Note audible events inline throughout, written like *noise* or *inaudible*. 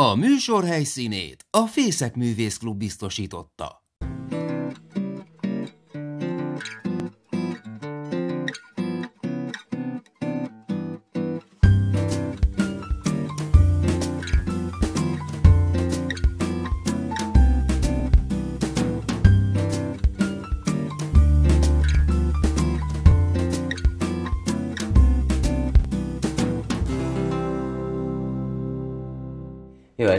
A műsor helyszínét a Fészek Művészklub biztosította.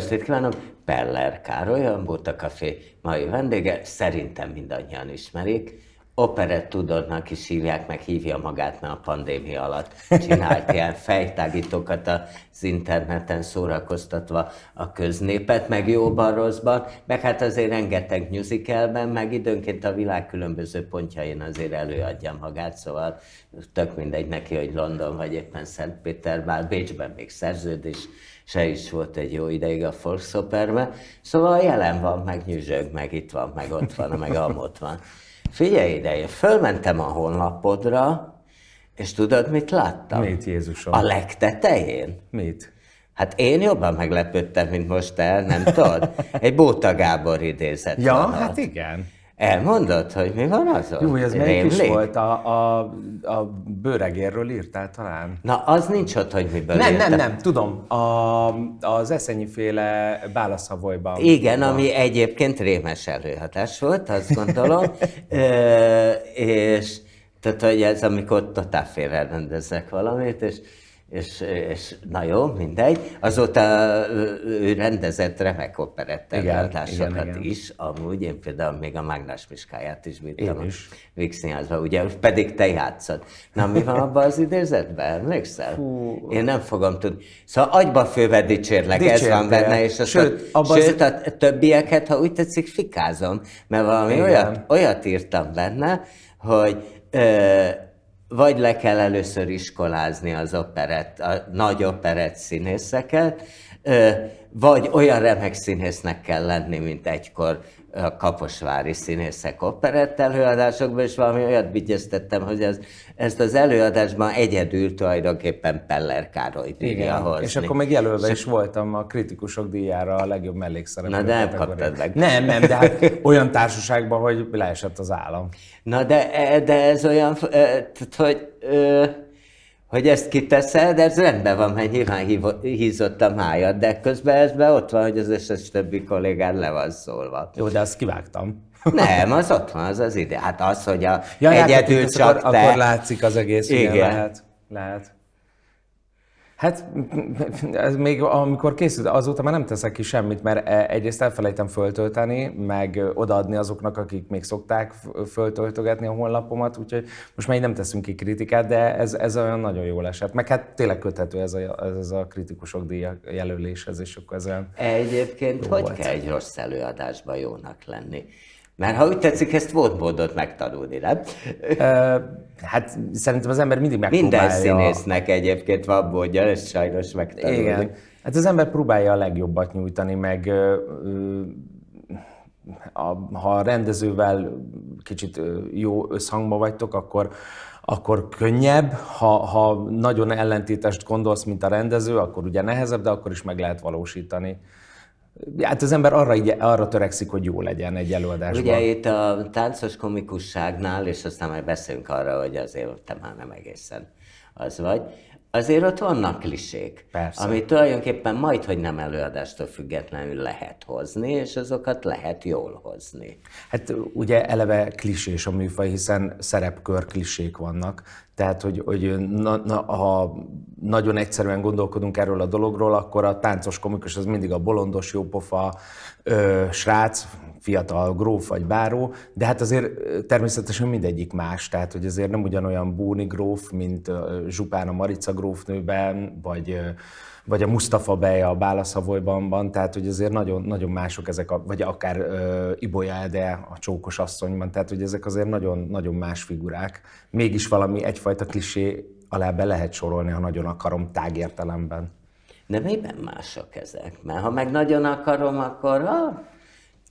estét kívánok! Peller Károly, Ambóta Café mai vendége, szerintem mindannyian ismerik. Operett tudodnak is hívják, meg hívja magát, mert a pandémia alatt csinált ilyen *laughs* fejtágítókat az interneten szórakoztatva a köznépet, meg jóban, rosszban, meg hát azért rengeteg musicalben, meg időnként a világ különböző pontjain azért előadja magát, szóval tök mindegy neki, hogy London vagy éppen Szentpétervár, Bécsben még szerződés se is volt egy jó ideig a Foxhoperbe, szóval jelen van, meg nyüzsög, meg itt van, meg ott van, meg amott van. Figyelj ide, én fölmentem a honlapodra, és tudod, mit láttam? Mit, Jézusom? A legtetején. Mit? Hát én jobban meglepődtem, mint most el, nem tudod? Egy Bóta Gábor idézett Ja, hát igen. Elmondod, hogy mi van azon? Jó, ez melyik is volt? A, a, a bőregérről írtál talán? Na, az nincs ott, hogy miből Nem, nem, nem, tudom. A, az eszenyi féle Bálaszavolyban. Igen, van. ami egyébként rémes előhatás volt, azt gondolom. e, *laughs* és tehát, hogy ez amikor totál félrendezek valamit, és és, és na jó, mindegy. Azóta ő rendezett remek operettelőadásokat is, amúgy én például még a Mágnás Miskáját is vittem a Vígszínházba, ugye pedig te játszod. Na mi van abban az idézetben, emlékszel? Fú. Én nem fogom tudni. Szóval agyba főve dicsérlek, Dicsérte. ez van benne, és azt sőt, a, az... sőt, a többieket, ha úgy tetszik, fikázom, mert valami olyat, olyat írtam benne, hogy vagy le kell először iskolázni az operett, a nagy operett színészeket, vagy olyan remek színésznek kell lenni, mint egykor a kaposvári színészek operett előadásokban, és valami olyat vigyeztettem, hogy ez, ezt az előadásban egyedül tulajdonképpen Peller Károly tudja hozni. És akkor még jelölve is voltam a kritikusok díjára a legjobb mellékszereplő. Na de nem kaptad meg. Nem, nem, de hát olyan társaságban, hogy leesett az állam. Na de, de ez olyan, hogy hogy ezt kiteszed, ez rendben van, mert nyilván hízott a májad, de közben ez be ott van, hogy az összes többi kollégád le van szólva. Jó, de azt kivágtam. Nem, az ott van, az az ide. Hát az, hogy a ja, hát, egyedül hát, hát, hát, csak akkor, te... akkor látszik az egész, igen. lehet. lehet. Hát ez még amikor készült, azóta már nem teszek ki semmit, mert e, egyrészt elfelejtem föltölteni, meg odaadni azoknak, akik még szokták föltöltögetni a honlapomat, úgyhogy most már így nem teszünk ki kritikát, de ez, ez olyan nagyon jól esett. Meg hát tényleg köthető ez a, ez a kritikusok díja jelöléshez, és akkor ezzel Egyébként hogy volt. kell egy rossz előadásban jónak lenni? Mert ha úgy tetszik, ezt volt módot megtanulni, nem? Ö, hát szerintem az ember mindig megpróbálja. Minden színésznek egyébként van módja, és sajnos megtanulni. Igen. Hát az ember próbálja a legjobbat nyújtani, meg ha a rendezővel kicsit jó összhangban vagytok, akkor, akkor könnyebb, ha, ha nagyon ellentétest gondolsz, mint a rendező, akkor ugye nehezebb, de akkor is meg lehet valósítani. Hát az ember arra, igye, arra törekszik, hogy jó legyen egy előadásban. Ugye itt a táncos komikusságnál, és aztán majd beszélünk arra, hogy azért te már nem egészen az vagy, azért ott vannak klisék, Persze. ami tulajdonképpen majd, hogy nem előadástól függetlenül lehet hozni, és azokat lehet jól hozni. Hát ugye eleve klisés a műfaj, hiszen szerepkör klisék vannak, tehát, hogy, hogy na, na, ha nagyon egyszerűen gondolkodunk erről a dologról, akkor a táncos komikus az mindig a bolondos jópofa, ö, srác, fiatal gróf vagy báró, de hát azért természetesen mindegyik más, tehát hogy azért nem ugyanolyan búni gróf, mint Zsupán a Marica grófnőben, vagy, vagy a Mustafa Bey a Bálaszavolyban, tehát hogy azért nagyon, nagyon mások ezek, a, vagy akár uh, Ibolya Ede a Csókos asszonyban, tehát hogy ezek azért nagyon, nagyon más figurák. Mégis valami egyfajta klisé alá be lehet sorolni, ha nagyon akarom tágértelemben. De miben mások ezek? Mert ha meg nagyon akarom, akkor ha?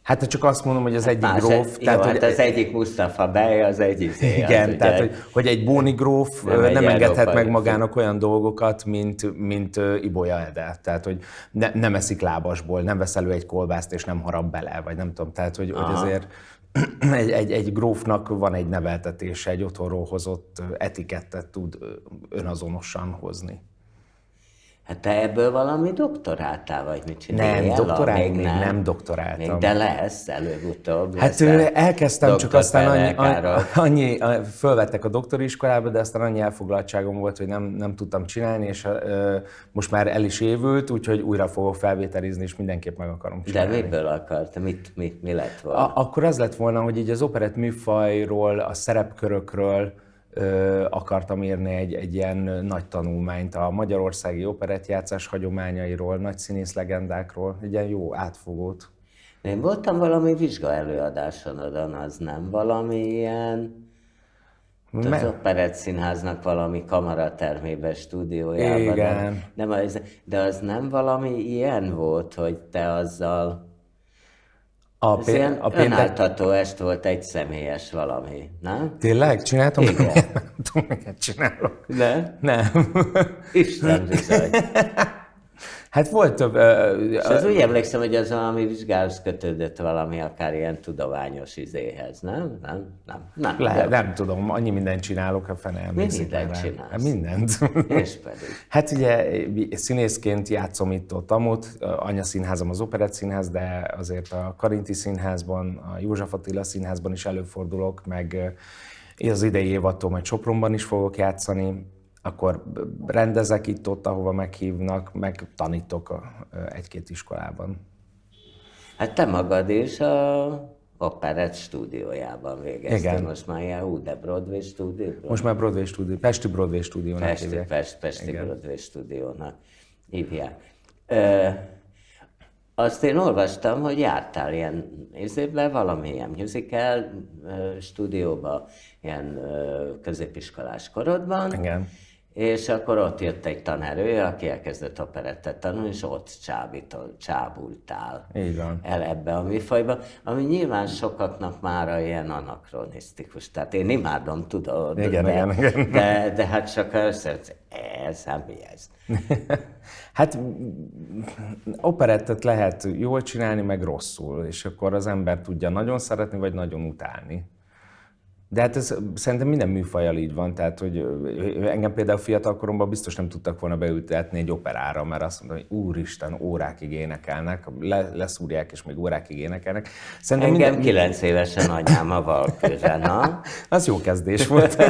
Hát csak azt mondom, hogy az hát egyik hát gróf... Egy, tehát, jó, hogy, hát az egyik Mustafa Bey, az egyik... Igen, az, tehát hogy, hogy egy Bóni gróf nem, nem engedhet meg magának fél. olyan dolgokat, mint, mint Ibolya Ede. Tehát, hogy ne, nem eszik lábasból, nem vesz elő egy kolbászt és nem harap bele, vagy nem tudom. Tehát, hogy, hogy azért *clears throat* egy, egy, egy grófnak van egy neveltetése, egy otthonról hozott etikettet tud önazonosan hozni. Hát te ebből valami doktoráltál, vagy mit csinálj? Nem, doktorál még nem, nem doktoráltam. Még de lesz előbb-utóbb. Hát lesz elkezdtem, csak aztán annyi, annyi, *laughs* annyi fölvettek a doktori iskolába, de aztán annyi elfoglaltságom volt, hogy nem, nem tudtam csinálni, és uh, most már el is évült, úgyhogy újra fogok felvételizni, és mindenképp meg akarom csinálni. De miből akart? Mit, mit, mi lett volna? A, akkor az lett volna, hogy így az operett műfajról, a szerepkörökről, ö, akartam írni egy, egy ilyen nagy tanulmányt a magyarországi operettjátszás hagyományairól, nagy színész legendákról, egy ilyen jó átfogót. Én voltam valami vizsga előadáson adan az nem valami ilyen... Me... Az Operett Színháznak valami kameratermébe, stúdiójában. Igen. De, de, az, de az nem valami ilyen volt, hogy te azzal a ez pé- ilyen a péntek... önáltató est volt egy személyes valami, nem? Tényleg? Csináltam? Igen. Nem *laughs* tudom, miket csinálok. De? Nem. Isten bizony. *laughs* Hát volt több... Uh, és úgy emlékszem, hogy az valami vizsgálás kötődött valami, akár ilyen tudományos izéhez, nem? Nem, nem, nem. Lehet, nem tudom, annyi mindent csinálok, a fene Mindent csinálsz. Hát mindent. És pedig. Hát ugye eh, színészként játszom itt ott amut, anyaszínházam az Operett Színház, de azért a Karinti Színházban, a József Attila Színházban is előfordulok, meg eh, az idei évattól majd Sopronban is fogok játszani, akkor rendezek itt-ott, ahova meghívnak, meg tanítok egy-két iskolában. Hát te magad is a operett stúdiójában végeztél. Igen. Most már ilyen hú, de Broadway stúdió? Broadway. Most már Broadway stúdió, Pesti Broadway stúdiónak Pesti, hívják. Pest, Pesti Igen. Broadway stúdiónak hívják. Ö, azt én olvastam, hogy jártál ilyen valami ilyen musical stúdióba, ilyen középiskolás korodban. Igen. És akkor ott jött egy tanárő, aki elkezdett operettet tanulni, és ott csábítol, csábultál Így van. el ebbe a műfajba, ami nyilván sokaknak már ilyen anakronisztikus. Tehát én imádom, tudod, igen, de, igen, igen. de, de hát csak összehetsz, ez, hát mi ez? *laughs* hát operettet lehet jól csinálni, meg rosszul, és akkor az ember tudja nagyon szeretni, vagy nagyon utálni. De hát ez szerintem minden műfajjal így van, tehát hogy engem például fiatalkoromban biztos nem tudtak volna beültetni egy operára, mert azt mondom, hogy úristen, órákig énekelnek, le, leszúrják és még órákig énekelnek. Szerintem engem minden... kilenc évesen anyám a Valkőzsena. *laughs* az jó kezdés volt. *laughs*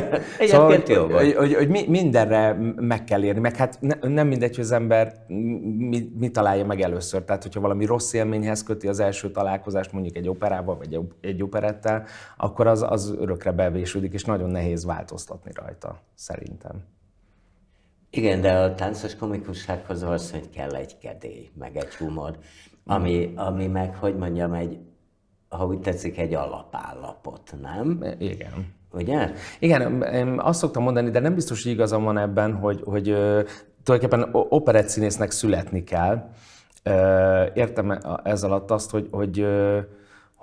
Szóval, Egyébként szóval, hogy, jó volt. Hogy, hogy, hogy mindenre meg kell érni, meg hát ne, nem mindegy, hogy az ember mi, mi találja meg először. Tehát, hogyha valami rossz élményhez köti az első találkozást, mondjuk egy operával vagy egy operettel, akkor az, az örökre bevésődik, és nagyon nehéz változtatni rajta, szerintem. Igen, de a táncos komikussághoz valószínűleg kell egy kedély, meg egy humor, ami, ami meg, hogy mondjam, egy, ha úgy tetszik, egy alapállapot, nem? E, igen. Ugye? Igen, én azt szoktam mondani, de nem biztos, hogy igazam van ebben, hogy, hogy tulajdonképpen operett színésznek születni kell. Értem e, ez alatt azt, hogy, hogy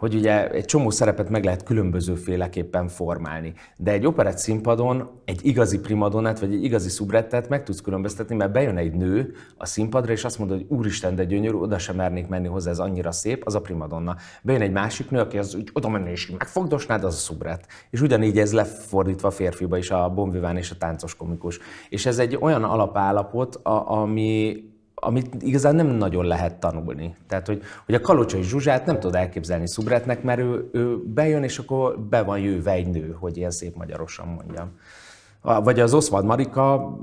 hogy ugye egy csomó szerepet meg lehet különbözőféleképpen formálni. De egy operett színpadon egy igazi primadonát, vagy egy igazi szubrettet meg tudsz különböztetni, mert bejön egy nő a színpadra, és azt mondod, hogy úristen, de gyönyörű, oda sem mernék menni hozzá, ez annyira szép, az a primadonna. Bejön egy másik nő, aki az, úgy oda menni és megfogdosnád, az a szubrett. És ugyanígy ez lefordítva a férfiba is, a bombiván és a táncos komikus. És ez egy olyan alapállapot, a, ami, amit igazán nem nagyon lehet tanulni. Tehát, hogy, hogy a Kalocsai Zsuzsát nem tud elképzelni Szubretnek, mert ő, ő bejön, és akkor be van jövő egy nő, hogy ilyen szép magyarosan mondjam. Vagy az Oswald Marika,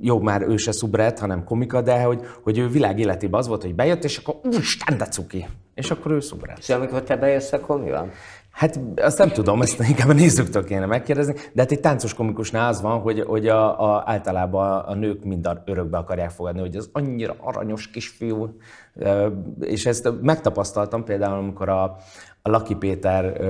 jó, már ő se szubret, hanem komika, de hogy, hogy ő világ életében az volt, hogy bejött, és akkor úristen, de cuki. És akkor ő szubret. És amikor te bejössz, akkor mi van? Hát azt nem tudom, ezt inkább a nézőktől kéne megkérdezni, de hát egy táncos komikusnál az van, hogy, hogy a, a, általában a nők mind örökbe akarják fogadni, hogy az annyira aranyos kisfiú, és ezt megtapasztaltam például, amikor a, a Laki Péter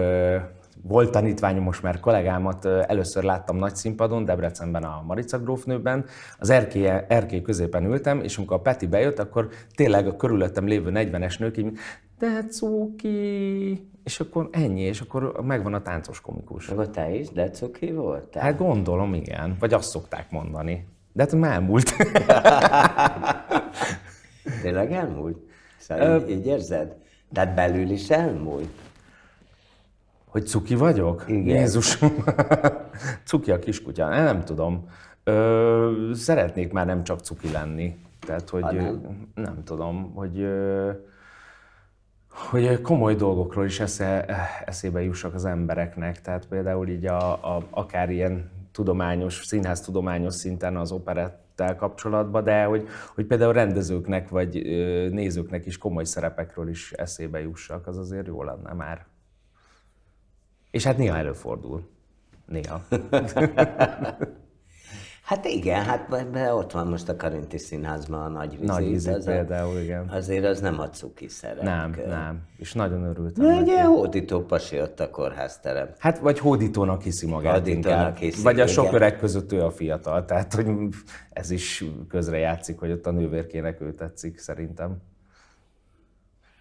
volt tanítványom, most már kollégámat először láttam nagy színpadon, Debrecenben a Marica grófnőben, az erkély, erkély középen ültem, és amikor a Peti bejött, akkor tényleg a körülöttem lévő 40-es nők így, de cuki, és akkor ennyi, és akkor megvan a táncos komikus. Meg a te is de volt? Te. Hát gondolom, igen. Vagy azt szokták mondani. De hát már elmúlt. *laughs* Tényleg elmúlt? Szerintem Ö... így érzed? De hát belül is elmúlt. Hogy cuki vagyok? Igen. Jézusom. *laughs* cuki a kiskutya. Nem, nem tudom. Ö, szeretnék már nem csak cuki lenni. Tehát, hogy ah, nem. nem tudom, hogy... Ö, hogy eh, komoly dolgokról is esze, eh, eszébe jussak az embereknek. Tehát például így a, a, akár ilyen tudományos, színház tudományos szinten az operettel kapcsolatban, de hogy, hogy például rendezőknek vagy nézőknek is komoly szerepekről is eszébe jussak, az azért jó lenne már. És hát néha előfordul. Néha. *laughs* Hát igen, hát be ott van most a Karinti Színházban a nagy vizit. Nagy vizit az például, a, igen. Azért az nem a cuki szerep. Nem, nem. És nagyon örültem. Na, egy hódító pasi ott a kórházterem. Hát vagy hódítónak hiszi magát hódítónak inkább. Hiszi, vagy a sok öreg között ő a fiatal. Tehát, hogy ez is közre játszik, hogy ott a nővérkének ő tetszik, szerintem.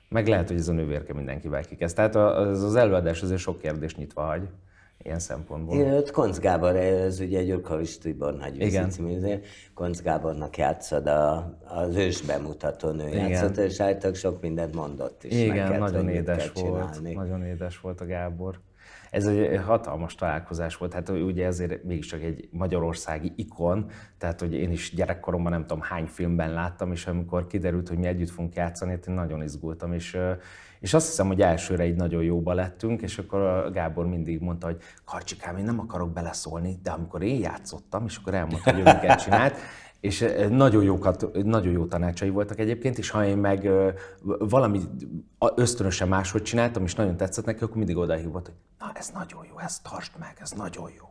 Meg lehet, hogy ez a nővérke mindenkivel kikez. Tehát az, az előadás azért sok kérdést nyitva hagy ilyen szempontból. Én ott Koncz Gábor, ez ugye egy Urkavis Tibor nagy című Koncz Gábornak játszod a, az ős bemutatón, nő Igen. játszott, és állítólag sok mindent mondott is. Igen, neked, nagyon édes volt, csinálni. nagyon édes volt a Gábor. Ez egy hatalmas találkozás volt, hát ugye ezért mégiscsak egy magyarországi ikon, tehát hogy én is gyerekkoromban nem tudom hány filmben láttam, és amikor kiderült, hogy mi együtt fogunk játszani, hát én nagyon izgultam, és és azt hiszem, hogy elsőre így nagyon jóba lettünk, és akkor a Gábor mindig mondta, hogy Karcsikám, én nem akarok beleszólni, de amikor én játszottam, és akkor elmondta, hogy ő miket csinált, *laughs* és eh, nagyon, jókat, nagyon jó tanácsai voltak egyébként, és ha én meg valami ösztönösen máshogy csináltam, és nagyon tetszett neki, akkor mindig odahívott, hogy na ez nagyon jó, ezt tartsd meg, ez nagyon jó.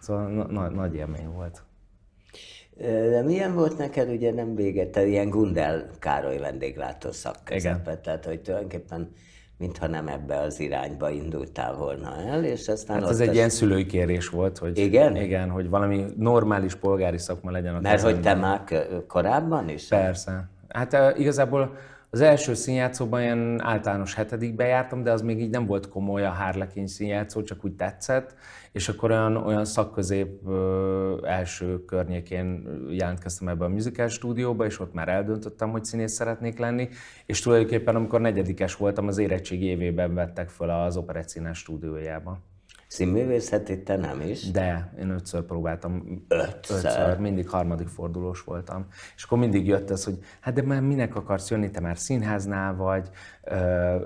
Szóval na, na, nagy élmény volt. De milyen volt neked, ugye nem véget, ilyen Gundel Károly vendéglátó szakközepet, tehát hogy tulajdonképpen mintha nem ebbe az irányba indultál volna el, és aztán hát ez egy az... ilyen szülői kérés volt, hogy igen? igen, hogy valami normális polgári szakma legyen. Mert hogy te már korábban is? Persze. Hát igazából az első színjátszóban ilyen általános hetedikbe jártam, de az még így nem volt komoly a hárlekény színjátszó, csak úgy tetszett, és akkor olyan, olyan szakközép ö, első környékén jelentkeztem ebbe a musical stúdióba, és ott már eldöntöttem, hogy színész szeretnék lenni, és tulajdonképpen amikor negyedikes voltam, az érettség évében vettek föl az operett stúdiójába. Színművészeti te nem is? De, én ötször próbáltam. Ötször? ötször mindig harmadik fordulós voltam. És akkor mindig jött ez, hogy hát de már minek akarsz jönni, te már színháznál vagy,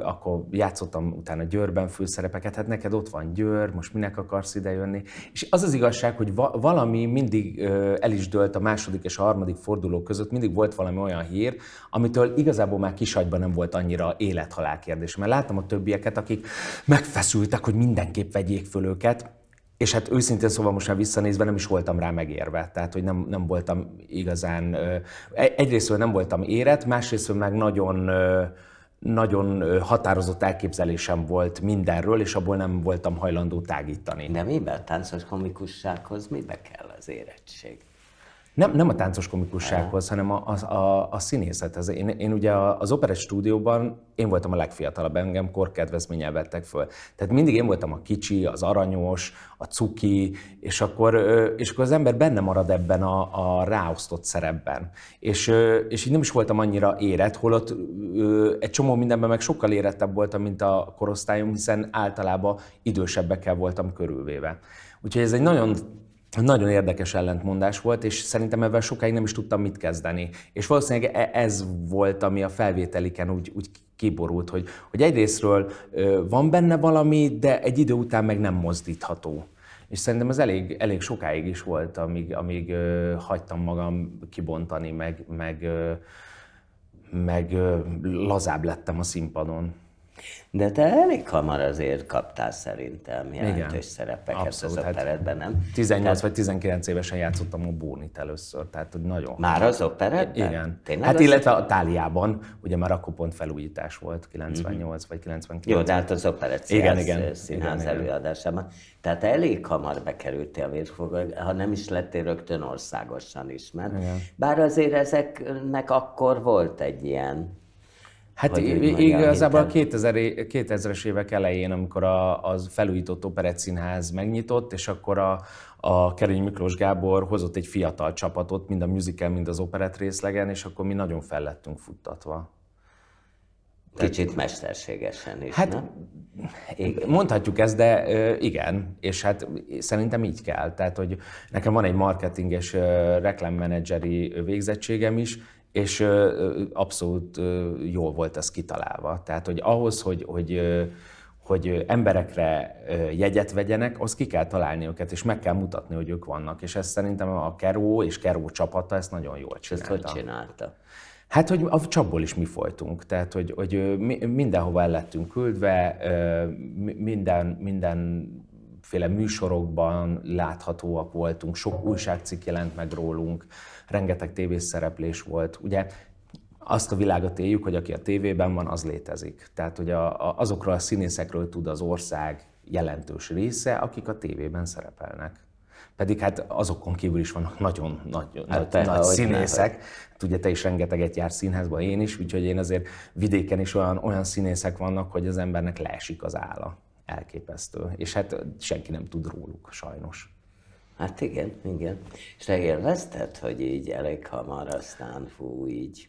akkor játszottam utána Győrben főszerepeket, hát neked ott van Győr, most minek akarsz idejönni? És az az igazság, hogy valami mindig el is dőlt a második és a harmadik forduló között, mindig volt valami olyan hír, amitől igazából már kisagyban nem volt annyira élethalál kérdés. Mert láttam a többieket, akik megfeszültek, hogy mindenképp vegyék föl őket, és hát őszintén szóval most már visszanézve nem is voltam rá megérve, tehát hogy nem, nem voltam igazán, e-, egyrészt nem voltam érett, másrészt meg nagyon nagyon határozott elképzelésem volt mindenről, és abból nem voltam hajlandó tágítani. De miben táncos komikussághoz mibe kell az érettség? Nem, nem a táncos komikussághoz, hanem a, a, a, a színészethez. Én, én ugye az operett stúdióban én voltam a legfiatalabb, engem korkedvezménnyel vettek föl. Tehát mindig én voltam a kicsi, az aranyos, a cuki, és akkor, és akkor az ember benne marad ebben a, a ráosztott szerepben. És, és így nem is voltam annyira érett, holott egy csomó mindenben meg sokkal érettebb voltam, mint a korosztályom, hiszen általában idősebbekkel voltam körülvéve. Úgyhogy ez egy nagyon nagyon érdekes ellentmondás volt, és szerintem ebben sokáig nem is tudtam mit kezdeni. És valószínűleg e- ez volt, ami a felvételiken úgy, úgy kiborult, hogy, hogy egyrésztről van benne valami, de egy idő után meg nem mozdítható. És szerintem ez elég, elég sokáig is volt, amíg, amíg ö, hagytam magam kibontani, meg, meg, ö, meg ö, lazább lettem a színpadon. De te elég hamar azért kaptál szerintem jelentős Igen. szerepeket Abszolút, az operetben, hát nem? 18 tehát... vagy 19 évesen játszottam a Bónit először, tehát hogy nagyon... Már az operetben? Igen. Tényleg hát az illetve a Táliában, ugye már akkor pont felújítás volt, 98 mm-hmm. vagy 99. Jó, de hát az operett igen, igen, színház igen, előadásában. Igen. Tehát elég hamar bekerültél a vérfogad, ha nem is lettél rögtön országosan ismert. Igen. Bár azért ezeknek akkor volt egy ilyen Hát igazából a 2000, 2000-es évek elején, amikor a, az felújított operetszínház megnyitott, és akkor a, a Kerény Miklós Gábor hozott egy fiatal csapatot, mind a musical, mind az operett részlegen, és akkor mi nagyon fel lettünk futtatva. Kicsit mesterségesen is, hát, nem? Mondhatjuk ezt, de igen, és hát szerintem így kell. Tehát, hogy nekem van egy marketinges reklámmenedzseri végzettségem is, és abszolút jól volt ez kitalálva. Tehát, hogy ahhoz, hogy, hogy, hogy emberekre jegyet vegyenek, az ki kell találni őket, és meg kell mutatni, hogy ők vannak. És ezt szerintem a Keró és Keró csapata ezt nagyon jól csinálta. Ezt hogy csinálta? Hát, hogy a csapból is mi folytunk, tehát, hogy, hogy mindenhova el lettünk küldve, minden, minden féle műsorokban láthatóak voltunk, sok újságcikk jelent meg rólunk, rengeteg tévés szereplés volt. Ugye azt a világot éljük, hogy aki a tévében van, az létezik. Tehát, hogy a, a, azokról a színészekről tud az ország jelentős része, akik a tévében szerepelnek. Pedig hát azokon kívül is vannak nagyon nagy, hát, nagy, nagy színészek. Nem, Ugye te is rengeteget jár színházba, én is, úgyhogy én azért vidéken is olyan, olyan színészek vannak, hogy az embernek leesik az álla. Elképesztő. És hát senki nem tud róluk, sajnos. Hát igen, igen. És te élvezted, hogy így elég hamar aztán fú, így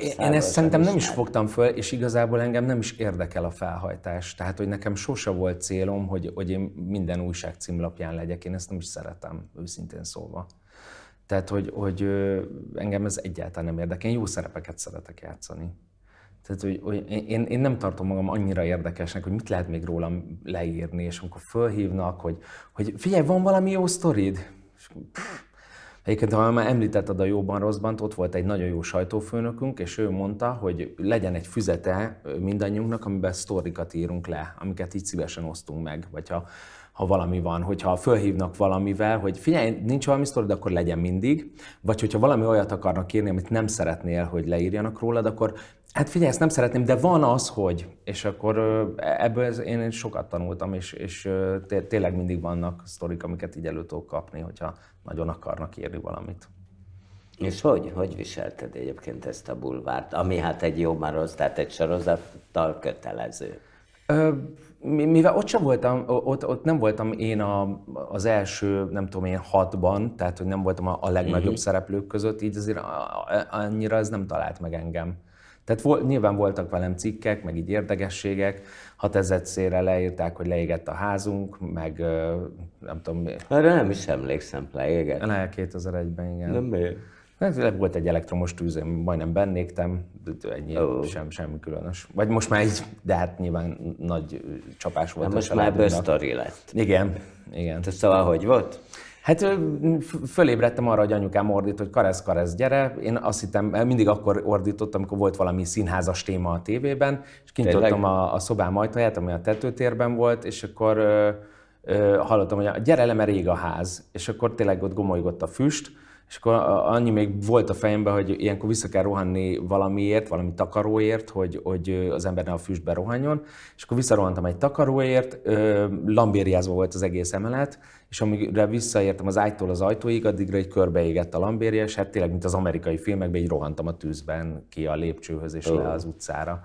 én ezt szerintem nem is fogtam föl, és igazából engem nem is érdekel a felhajtás. Tehát, hogy nekem sose volt célom, hogy, hogy én minden újság címlapján legyek. Én ezt nem is szeretem, őszintén szólva. Tehát, hogy, hogy engem ez egyáltalán nem érdekel. Én jó szerepeket szeretek játszani. Tehát, hogy, hogy én, én nem tartom magam annyira érdekesnek, hogy mit lehet még rólam leírni, és amikor fölhívnak, hogy, hogy figyelj, van valami jó sztorid? És, Egyébként, ha már említetted a jóban rosszban, ott volt egy nagyon jó sajtófőnökünk, és ő mondta, hogy legyen egy füzete mindannyiunknak, amiben sztorikat írunk le, amiket így szívesen osztunk meg, vagy ha, ha valami van, hogyha fölhívnak valamivel, hogy figyelj, nincs valami sztorid, akkor legyen mindig, vagy hogyha valami olyat akarnak írni, amit nem szeretnél, hogy leírjanak rólad, akkor Hát figyelj, ezt nem szeretném, de van az, hogy, és akkor ebből én sokat tanultam, és, és tényleg mindig vannak sztorik, amiket így elő tudok kapni, hogyha nagyon akarnak írni valamit. És hogy, hogy viselted egyébként ezt a bulvárt, ami hát egy jó már rossz, tehát egy sorozattal kötelező? Ö, mivel ott sem voltam, ott, ott nem voltam én a, az első, nem tudom én, hatban, tehát hogy nem voltam a, a legnagyobb uh-huh. szereplők között, így azért annyira ez nem talált meg engem. Tehát volt, nyilván voltak velem cikkek, meg így érdekességek, hat ezetszére leírták, hogy leégett a házunk, meg nem tudom mi. Erre nem is emlékszem, leégett. Ne, 2001-ben, igen. Nem miért? Hát, volt egy elektromos tűz, én majdnem bennégtem, ennyi, oh. sem, semmi különös. Vagy most már így, de hát nyilván nagy csapás volt. Na hát most már bősztori lett. Igen, igen. Tehát szóval hogy volt? Hát fölébredtem arra, hogy anyukám ordít, hogy karesz, karesz, gyere. Én azt hittem, mindig akkor ordítottam, amikor volt valami színházas téma a tévében, és kintottam a, a szobám ajtaját, ami a tetőtérben volt, és akkor ö, ö, hallottam, hogy gyere le, mert rég a ház. És akkor tényleg ott gomolygott a füst, és akkor annyi még volt a fejemben, hogy ilyenkor vissza kell rohanni valamiért, valami takaróért, hogy, hogy az ember ne a füstbe rohanjon, és akkor visszarohantam egy takaróért, lambériázva volt az egész emelet, és amire visszaértem az ágytól az ajtóig, addigra egy körbeégett a lambéria. és hát tényleg, mint az amerikai filmekben, így rohantam a tűzben ki a lépcsőhöz és le az utcára.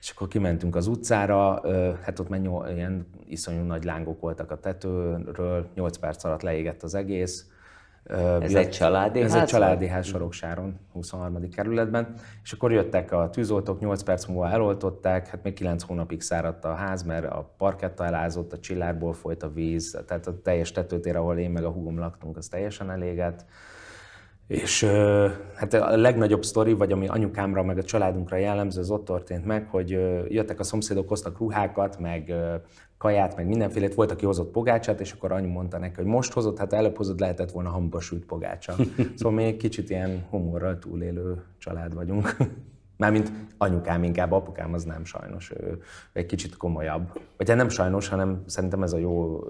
És akkor kimentünk az utcára, hát ott már ilyen iszonyú nagy lángok voltak a tetőről, 8 perc alatt leégett az egész, ez egy családi Ez ház? egy családi ház Soroksáron, 23. kerületben. És akkor jöttek a tűzoltók, 8 perc múlva eloltották, hát még 9 hónapig száradt a ház, mert a parketta elázott, a csillárból folyt a víz, tehát a teljes tetőtér, ahol én meg a húgom laktunk, az teljesen elégett. És hát a legnagyobb sztori, vagy ami anyukámra, meg a családunkra jellemző, az ott történt meg, hogy jöttek a szomszédok, hoztak ruhákat, meg kaját, meg mindenfélét, volt, aki hozott pogácsát, és akkor anyu mondta neki, hogy most hozott, hát előbb hozott, lehetett volna hamba sült pogácsa. *laughs* Szóval még kicsit ilyen humorral túlélő család vagyunk. *laughs* Mármint anyukám inkább, apukám az nem sajnos, ő egy kicsit komolyabb. Vagy hát nem sajnos, hanem szerintem ez a jó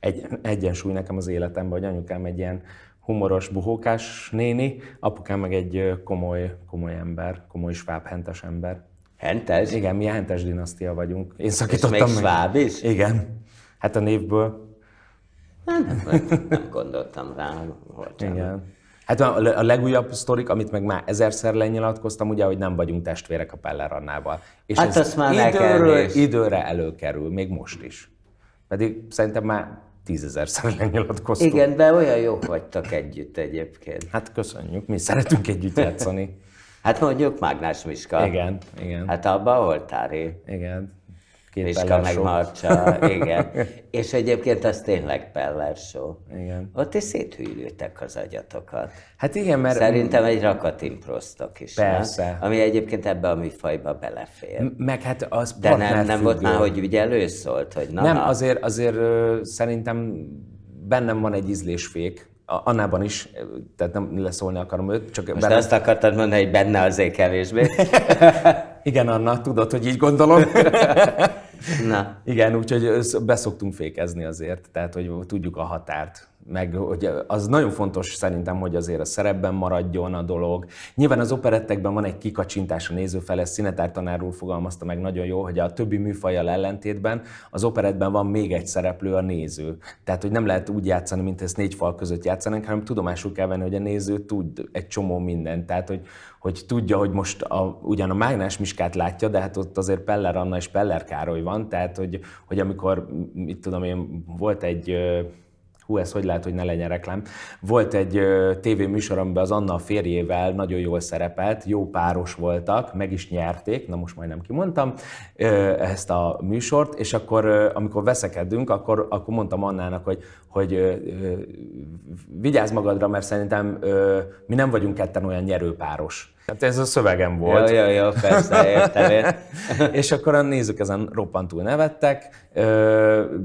egy, egyensúly nekem az életemben, hogy anyukám egy ilyen humoros, buhókás néni, apukám meg egy komoly, komoly ember, komoly svábhentes ember. Hentes? Igen, mi a Hentes dinasztia vagyunk. Én szakítottam És még meg. is? Igen. Hát a névből. nem, nem, nem gondoltam rá, hogy Igen. Hát a, a legújabb sztorik, amit meg már ezerszer lenyilatkoztam, ugye, hogy nem vagyunk testvérek a Peller Annával. És hát ez már időről, időre előkerül, még most is. Pedig szerintem már tízezerszer *laughs* lenyilatkoztunk. Igen, de olyan jók vagytok együtt egyébként. Hát köszönjük, mi szeretünk együtt játszani. Hát mondjuk Mágnás Miska. Igen, igen. Hát abba oltári. Igen. Két Miska meg Marcsa, igen. *laughs* És egyébként az tényleg pellersó. Igen. Ott is széthűlődtek az agyatokat. Hát igen, mert... Szerintem egy rakatimprosztok is. Persze. Ne? Ami egyébként ebbe a műfajba belefér. M- meg hát az De nem, nem volt már, hogy ugye előszólt, hogy na, Nem, na. azért, azért szerintem bennem van egy ízlésfék, Annában is, tehát nem leszólni akarom őt, csak... Most benne... azt akartad mondani, hogy benne azért kevésbé. *laughs* Igen, Anna, tudod, hogy így gondolom. *laughs* Na. Igen, úgyhogy beszoktunk fékezni azért, tehát hogy tudjuk a határt meg hogy az nagyon fontos szerintem, hogy azért a szerepben maradjon a dolog. Nyilván az operettekben van egy kikacsintás a néző fele, Szinetár tanár úr fogalmazta meg nagyon jó, hogy a többi műfajjal ellentétben az operettben van még egy szereplő, a néző. Tehát, hogy nem lehet úgy játszani, mint ezt négy fal között játszanak, hanem tudomásul kell venni, hogy a néző tud egy csomó mindent. Tehát, hogy, hogy tudja, hogy most a, ugyan a Mágnás Miskát látja, de hát ott azért Peller Anna és Peller Károly van, tehát, hogy, hogy amikor, mit tudom én, volt egy hú, ez hogy lehet, hogy ne legyen reklám. Volt egy tévéműsor, amiben az Anna a férjével nagyon jól szerepelt, jó páros voltak, meg is nyerték, na most majdnem kimondtam ezt a műsort, és akkor, amikor veszekedünk, akkor, akkor mondtam Annának, hogy, hogy vigyázz magadra, mert szerintem mi nem vagyunk ketten olyan nyerőpáros. Hát ez a szövegem volt. Jó, jó, jó, persze, értem, értem. *laughs* és akkor a nézők ezen roppantul nevettek,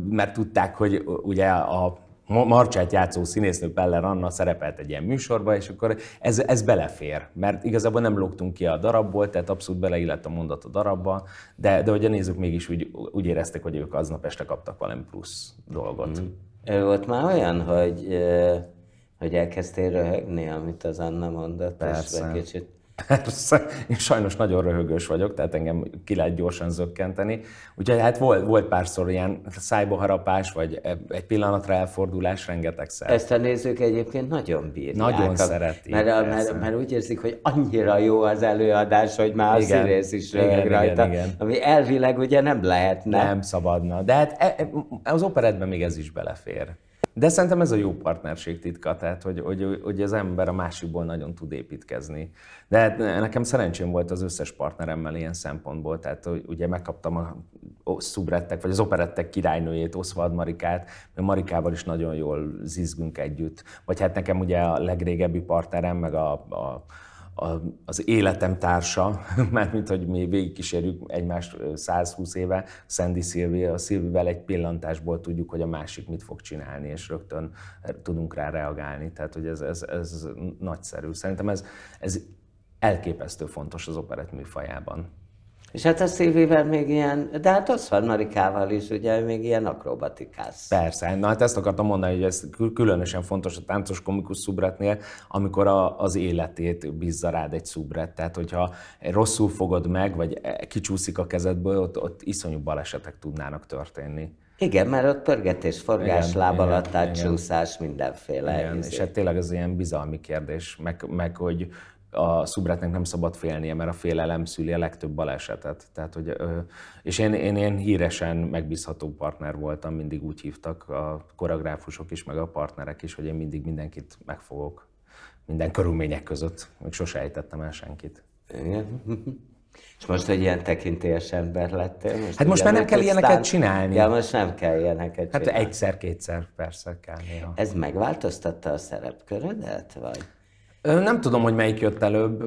mert tudták, hogy ugye a Marcsát játszó színésznő Peller Anna szerepelt egy ilyen műsorba, és akkor ez, ez belefér, mert igazából nem lógtunk ki a darabból, tehát abszolút beleillett a mondat a darabba, de, de hogy a nézők mégis úgy, úgy éreztek, hogy ők aznap este kaptak valami plusz dolgot. Mm. Volt már olyan, hogy, hogy elkezdtél röhögni, amit az Anna mondott, Persze. és egy kicsit Persze, én sajnos nagyon röhögős vagyok, tehát engem ki lehet gyorsan zökkenteni. Úgyhogy hát volt, volt párszor ilyen szájba harapás, vagy e, egy pillanatra elfordulás rengeteg szer. Ezt a nézők egyébként nagyon bírják. Nagyon a, szeretik. Mert, mert, mert, mert úgy érzik, hogy annyira jó az előadás, hogy már igen, a színész is röhög igen, rajta, igen, igen. ami elvileg ugye nem lehetne. Nem szabadna, de hát e, e, az operetben még ez is belefér. De szerintem ez a jó partnerség titka, tehát hogy, hogy, hogy az ember a másikból nagyon tud építkezni. De hát nekem szerencsém volt az összes partneremmel ilyen szempontból, tehát hogy ugye megkaptam a szubrettek, vagy az operettek királynőjét, Oswald Marikát, mert Marikával is nagyon jól zizgünk együtt. Vagy hát nekem ugye a legrégebbi partnerem, meg a, a a, az életem társa, *laughs* mint hogy mi végigkísérjük egymást 120 éve, Sandy Szilvi, a Szilvivel egy pillantásból tudjuk, hogy a másik mit fog csinálni, és rögtön eh, tudunk rá reagálni. Tehát, hogy ez, ez, ez nagyszerű. Szerintem ez, ez elképesztő fontos az operett műfajában. És hát a szívével még ilyen, de hát az van Marikával is, ugye, még ilyen akrobatikás. Persze, na hát ezt akartam mondani, hogy ez különösen fontos a táncos komikus szubretnél, amikor a, az életét bízza rád egy szubret. Tehát, hogyha rosszul fogod meg, vagy e, kicsúszik a kezedből, ott, ott iszonyú balesetek tudnának történni. Igen, mert ott pörgetés, forgás, lábalattát, csúszás, mindenféle. Igen, izé. és hát tényleg ez ilyen bizalmi kérdés, meg, meg hogy a szubretnek nem szabad félnie, mert a félelem szüli a legtöbb balesetet. Tehát, hogy, és én, én ilyen híresen megbízható partner voltam, mindig úgy hívtak a koreográfusok is, meg a partnerek is, hogy én mindig mindenkit megfogok minden körülmények között, még sose ejtettem el senkit. Igen. *laughs* És most egy ilyen tekintélyes ember lettél? Most hát most már nem kell ilyeneket sztár... csinálni. Ja, most nem kell ilyeneket hát csinálni. Hát egyszer-kétszer persze kell néha. Ez megváltoztatta a szerepkörödet, vagy? Nem tudom, hogy melyik jött előbb,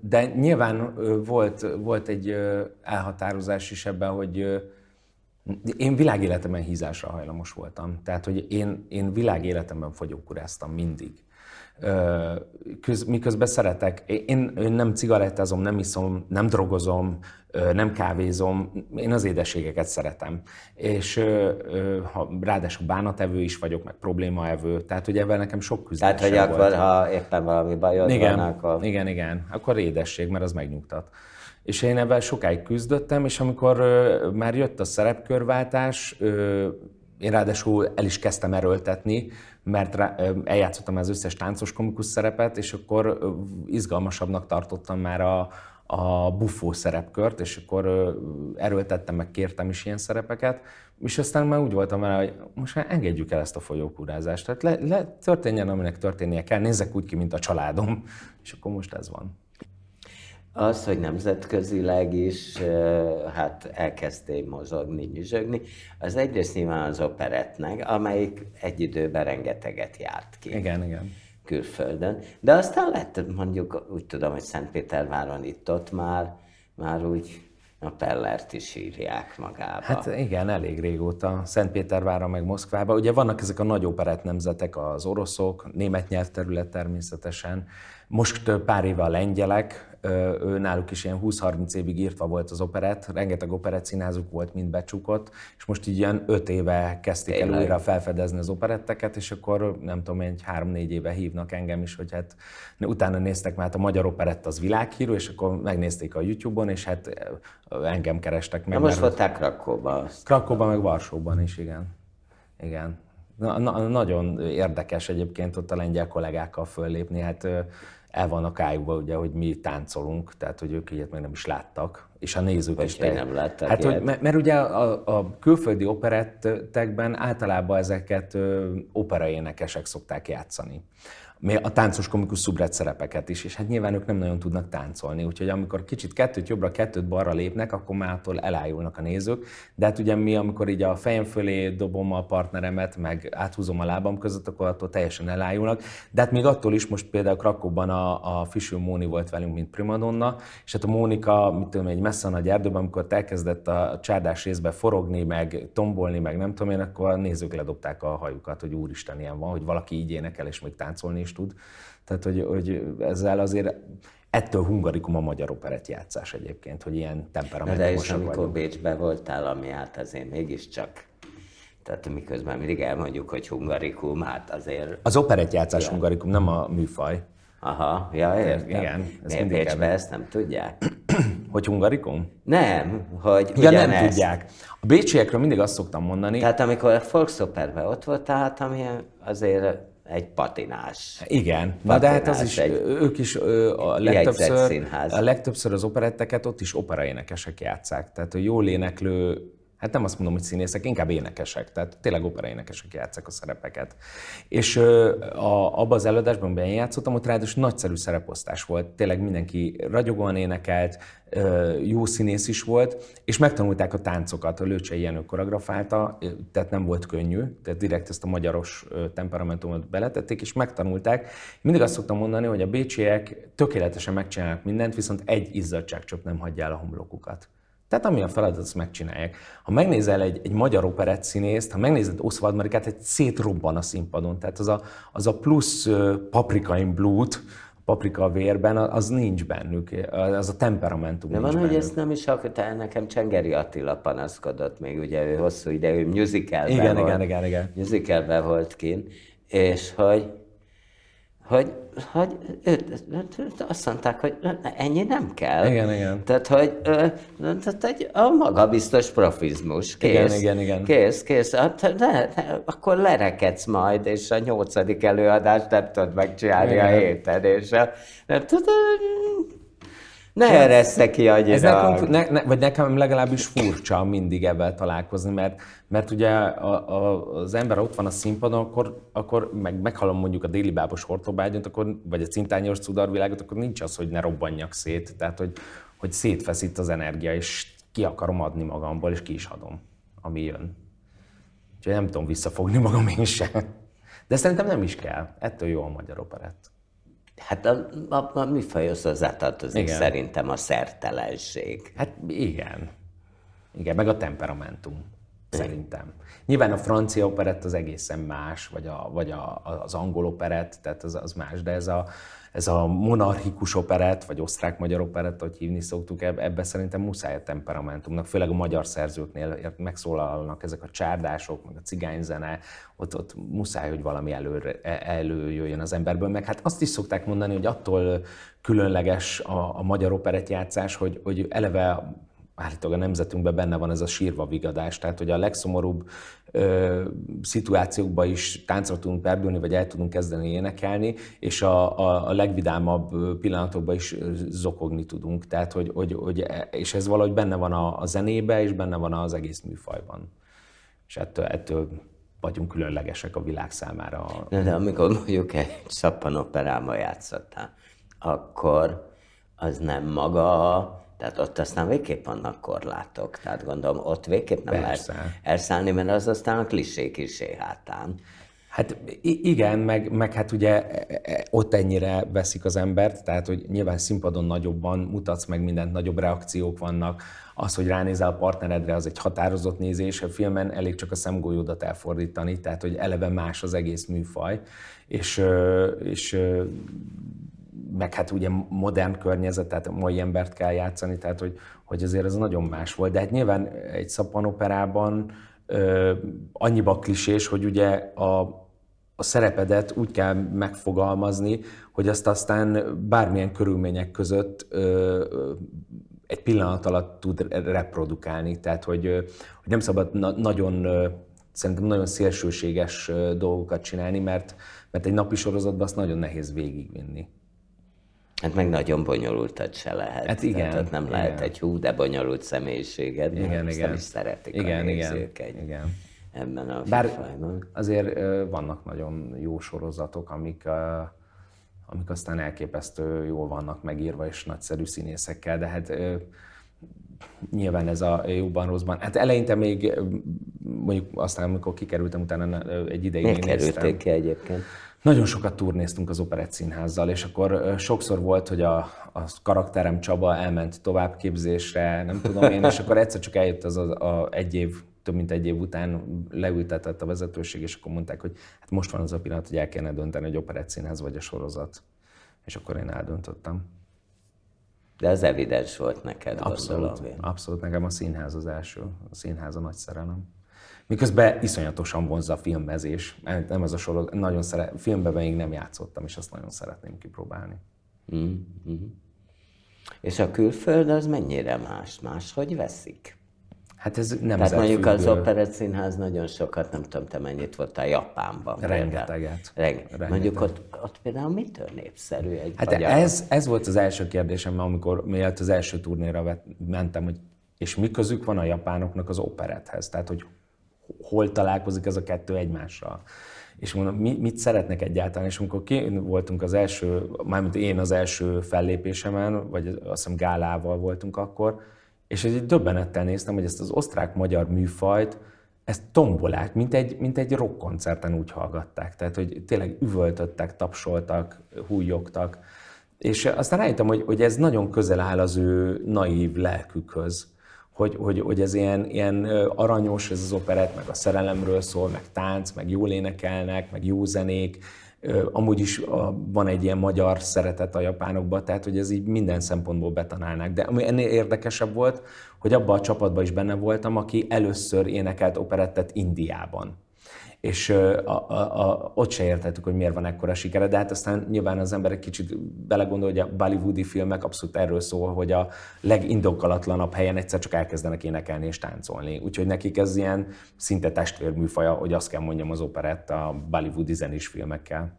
de nyilván volt, volt egy elhatározás is ebben, hogy én világéletemben hízásra hajlamos voltam. Tehát, hogy én, én világéletemben fogyókuráztam mindig köz, miközben szeretek. Én, én nem cigarettázom, nem iszom, nem drogozom, nem kávézom, én az édeségeket szeretem. És ha, ráadásul bánatevő is vagyok, meg problémaevő, tehát hogy ebben nekem sok küzdés Tehát, hogy akkor, ha éppen valami bajod igen, van, akkor... Igen, igen, akkor édesség, mert az megnyugtat. És én ebben sokáig küzdöttem, és amikor már jött a szerepkörváltás, én ráadásul el is kezdtem erőltetni, mert eljátszottam az összes táncos komikus szerepet, és akkor izgalmasabbnak tartottam már a, a buffó szerepkört, és akkor erőltettem, meg kértem is ilyen szerepeket, és aztán már úgy voltam vele, hogy most már engedjük el ezt a folyókúrázást, tehát le, le, történjen, aminek történnie kell, nézzek úgy ki, mint a családom, és akkor most ez van az, hogy nemzetközileg is hát elkezdtél mozogni, nyüzsögni, az egyrészt nyilván az operetnek, amelyik egy időben rengeteget járt ki. Igen, igen. Külföldön. De aztán lett mondjuk, úgy tudom, hogy Szentpéterváron itt-ott már, már úgy a Pellert is írják magába. Hát igen, elég régóta. Szentpétervára meg Moszkvába. Ugye vannak ezek a nagy operett nemzetek, az oroszok, német nyelvterület természetesen, most pár éve a lengyelek, ő náluk is ilyen 20-30 évig írtva volt az operett, rengeteg operett színházuk volt, mind becsukott, és most így ilyen 5 éve kezdték Tényleg. el újra felfedezni az operetteket, és akkor nem tudom, egy 3-4 éve hívnak engem is, hogy hát utána néztek, mert hát a magyar operett az világhírű, és akkor megnézték a YouTube-on, és hát engem kerestek meg. Na most voltál Krakóban. Krakóban, meg Varsóban is, igen. Igen. Na, na, nagyon érdekes egyébként ott a lengyel kollégákkal föllépni. Hát el a ájukba, ugye, hogy mi táncolunk, tehát hogy ők ilyet meg nem is láttak, és a nézők Vagy is te... nem láttak. hát, hogy, mert, mert ugye a, a külföldi operettekben általában ezeket operaénekesek szokták játszani a táncos komikus szubret szerepeket is, és hát nyilván ők nem nagyon tudnak táncolni, úgyhogy amikor kicsit kettőt jobbra, kettőt balra lépnek, akkor mától elájulnak a nézők, de hát ugye mi, amikor így a fejem fölé dobom a partneremet, meg áthúzom a lábam között, akkor attól teljesen elájulnak, de hát még attól is most például Krakóban a, a Fiső Móni volt velünk, mint primadonna, és hát a Mónika, mit tudom, egy messze a nagy erdőben, amikor elkezdett a csárdás részbe forogni, meg tombolni, meg nem tudom én, akkor a nézők ledobták a hajukat, hogy úristen, ilyen van, hogy valaki így énekel és még táncolni is is tud. Tehát, hogy, hogy ezzel azért ettől hungarikum a magyar játszás egyébként, hogy ilyen temperamentumosak De és amikor vagyunk. Bécsben voltál, ami hát azért mégiscsak tehát miközben mindig elmondjuk, hogy hungarikum, hát azért... Az operettjátszás ja. hungarikum, nem a műfaj. Aha, ja, értem. Igen, ez Miért Bécsbe ezt nem tudják? *clears throat* hogy hungarikum? Nem, hogy Ja, nem ezt. tudják. A bécsiekről mindig azt szoktam mondani... Tehát amikor a Volksoperben ott voltál, hát ami azért egy patinás. Igen, patinás, na de hát az is, egy ők is ö, a, legtöbbször, a legtöbbször az operetteket ott is operaénekesek játszák, tehát a jól éneklő hát nem azt mondom, hogy színészek, inkább énekesek, tehát tényleg operaénekesek játszák a szerepeket. És a, abban az előadásban, amiben én játszottam, ott ráadásul nagyszerű szereposztás volt, tényleg mindenki ragyogóan énekelt, jó színész is volt, és megtanulták a táncokat, a Lőcsei Jenő koreografálta, tehát nem volt könnyű, tehát direkt ezt a magyaros temperamentumot beletették, és megtanulták. Mindig azt szoktam mondani, hogy a bécsiek tökéletesen megcsinálnak mindent, viszont egy izzadságcsöp nem hagyja el a homlokukat. Tehát ami a feladat, azt megcsinálják. Ha megnézel egy, egy magyar operett színészt, ha megnézed Oswald Marikát, egy szétrobban a színpadon. Tehát az a, az a plusz paprika in blood, paprika a vérben, az nincs bennük, az a temperamentum De van, bennük. hogy ezt nem is akarta, nekem Csengeri Attila panaszkodott még, ugye ő hosszú ideig, ő musicalben igen, volt. Igen, igen, igen. Musicalben volt kint, és hogy hogy, hogy ő azt mondták, hogy ennyi nem kell. Igen, igen. Tehát, hogy tehát egy a magabiztos profizmus. Kész, igen, igen, igen. Kész, kész. Hát, de, hát de, akkor lerekedsz majd, és a nyolcadik előadást nem tudod megcsinálni igen. a héten, és a, nem tudod, hát, ne ereszte ki Ez nekem, ne, ne, vagy nekem legalábbis furcsa mindig ebben találkozni, mert, mert ugye a, a, az ember ott van a színpadon, akkor, akkor meg, meghalom mondjuk a déli bábos hortobágyot, akkor, vagy a cintányos cudarvilágot, akkor nincs az, hogy ne robbanjak szét. Tehát, hogy, hogy szétfeszít az energia, és ki akarom adni magamból, és ki is adom, ami jön. Úgyhogy nem tudom visszafogni magam én sem. De szerintem nem is kell. Ettől jó a magyar operett. Hát a, a, a műfajhoz hozzátartozik az szerintem a szertelenség. Hát igen. Igen, meg a temperamentum szerintem. Nyilván a francia operett az egészen más, vagy, a, vagy a, az angol operett, tehát az, az más, de ez a, ez a monarchikus operett, vagy osztrák-magyar operett, ahogy hívni szoktuk, ebbe szerintem muszáj a temperamentumnak, főleg a magyar szerzőknél megszólalnak ezek a csárdások, meg a cigányzene, ott, ott muszáj, hogy valami elő, e-, előjöjjön az emberből. Meg hát azt is szokták mondani, hogy attól különleges a, a magyar játszás, hogy, hogy eleve állítólag a nemzetünkben benne van ez a sírva vigadás, tehát hogy a legszomorúbb ö, szituációkba is táncra tudunk perdülni, vagy el tudunk kezdeni énekelni, és a, a, a legvidámabb pillanatokban is zokogni tudunk. Tehát, hogy, hogy, hogy, e, és ez valahogy benne van a, a zenébe, és benne van az egész műfajban. És ettől, ettől vagyunk különlegesek a világ számára. Na, de amikor mondjuk egy szappanoperáma játszottál, akkor az nem maga a tehát ott aztán végképp vannak korlátok. Tehát gondolom, ott végképp nem Persze. lehet elszállni, mert az aztán a klisé kisé hátán. Hát igen, meg, meg hát ugye e-, e-, ott ennyire veszik az embert, tehát hogy nyilván színpadon nagyobban mutatsz meg mindent, nagyobb reakciók vannak. Az, hogy ránézel a partneredre, az egy határozott nézés, a filmen elég csak a szemgolyódat elfordítani, tehát hogy eleve más az egész műfaj. És, és meg hát ugye modern környezet, tehát mai embert kell játszani, tehát hogy, hogy azért ez nagyon más volt. De hát nyilván egy szappanoperában ö, annyiba klisés, hogy ugye a, a szerepedet úgy kell megfogalmazni, hogy azt aztán bármilyen körülmények között ö, egy pillanat alatt tud reprodukálni. Tehát, hogy, hogy nem szabad na- nagyon, szerintem nagyon szélsőséges dolgokat csinálni, mert, mert egy napi sorozatban azt nagyon nehéz végigvinni. Hát meg nagyon bonyolultat se lehet. Hát igen. Tehát ott nem lehet egy hú, de bonyolult személyiséged, igen, igen. Aztán is szeretik igen, a igen, egy, igen. ebben a Bár fajban. azért vannak nagyon jó sorozatok, amik, amik aztán elképesztő jól vannak megírva, és nagyszerű színészekkel, de hát nyilván ez a jobban rosszban. Hát eleinte még, mondjuk aztán, amikor kikerültem, utána egy ideig Miért kerülték ki egyébként? Nagyon sokat turnéztunk az Operett Színházzal, és akkor sokszor volt, hogy a, a karakterem Csaba elment továbbképzésre, nem tudom én, és akkor egyszer csak eljött az a, a egy év, több mint egy év után leültetett a vezetőség, és akkor mondták, hogy hát most van az a pillanat, hogy el kellene dönteni, hogy Operett Színház vagy a sorozat. És akkor én eldöntöttem. De az evidens volt neked, abszolút, gondolom én. Abszolút, nekem a színház az első, a színház a nagy szerelem. Miközben iszonyatosan vonzza a filmezés. Nem ez a sorozat, nagyon szere, filmben még nem játszottam, és azt nagyon szeretném kipróbálni. Mm-hmm. És a külföld az mennyire más? Máshogy veszik? Hát ez nem Tehát mondjuk függő. az Operett Színház nagyon sokat, nem tudom te mennyit voltál Japánban. Rengeteget. Rengeteget. Mondjuk ott, ott például mitől népszerű egy Hát ez, ez volt az első kérdésem, amikor mielőtt az első turnéra mentem, hogy és mi közük van a japánoknak az operethez? Tehát, hogy hol találkozik ez a kettő egymással. És mondom, mi, mit szeretnek egyáltalán? És amikor ki voltunk az első, mármint én az első fellépésemen, vagy azt hiszem gálával voltunk akkor, és egy döbbenettel néztem, hogy ezt az osztrák-magyar műfajt, ezt tombolák, mint egy, mint egy rockkoncerten úgy hallgatták. Tehát, hogy tényleg üvöltöttek, tapsoltak, hújogtak. És aztán rájöttem, hogy, hogy ez nagyon közel áll az ő naív lelkükhöz hogy, hogy, hogy ez ilyen, ilyen aranyos, ez az operet, meg a szerelemről szól, meg tánc, meg jól énekelnek, meg jó zenék, amúgy is van egy ilyen magyar szeretet a japánokba, tehát hogy ez így minden szempontból betanálnák. De ami ennél érdekesebb volt, hogy abban a csapatban is benne voltam, aki először énekelt operettet Indiában és a, a, a, ott se értettük, hogy miért van ekkora sikere, de hát aztán nyilván az ember egy kicsit belegondol, hogy a bollywoodi filmek abszolút erről szól, hogy a legindokalatlanabb helyen egyszer csak elkezdenek énekelni és táncolni. Úgyhogy nekik ez ilyen szinte testvérműfaja, hogy azt kell mondjam az operett a bollywoodi zenés filmekkel.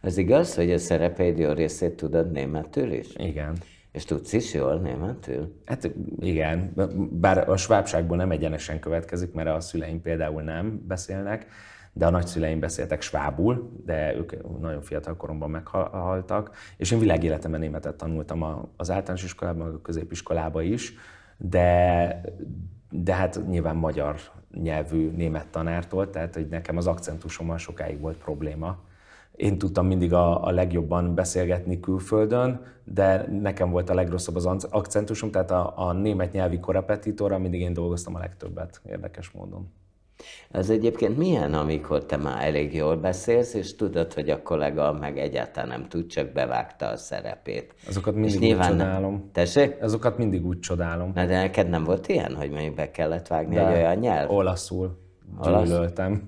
Az igaz, hogy a szerepeid jó részét tudod németül is? Igen. És tudsz is jól németül? Hát igen, bár a svábságból nem egyenesen következik, mert a szüleim például nem beszélnek, de a nagyszüleim beszéltek svábul, de ők nagyon fiatal koromban meghaltak, és én világéletemben németet tanultam az általános iskolában, a középiskolában is, de, de hát nyilván magyar nyelvű német tanártól, tehát hogy nekem az akcentusommal sokáig volt probléma. Én tudtam mindig a, a legjobban beszélgetni külföldön, de nekem volt a legrosszabb az akcentusom, tehát a, a német nyelvi korrepetitorra mindig én dolgoztam a legtöbbet, érdekes módon. Az egyébként milyen, amikor te már elég jól beszélsz, és tudod, hogy a kollega meg egyáltalán nem tud, csak bevágta a szerepét. Azokat mindig és nyilván úgy csodálom. Tessék? Azokat mindig úgy csodálom. Na, de neked nem volt ilyen, hogy mondjuk be kellett vágni de egy olyan nyelv? Olaszul. Gyűlöltem.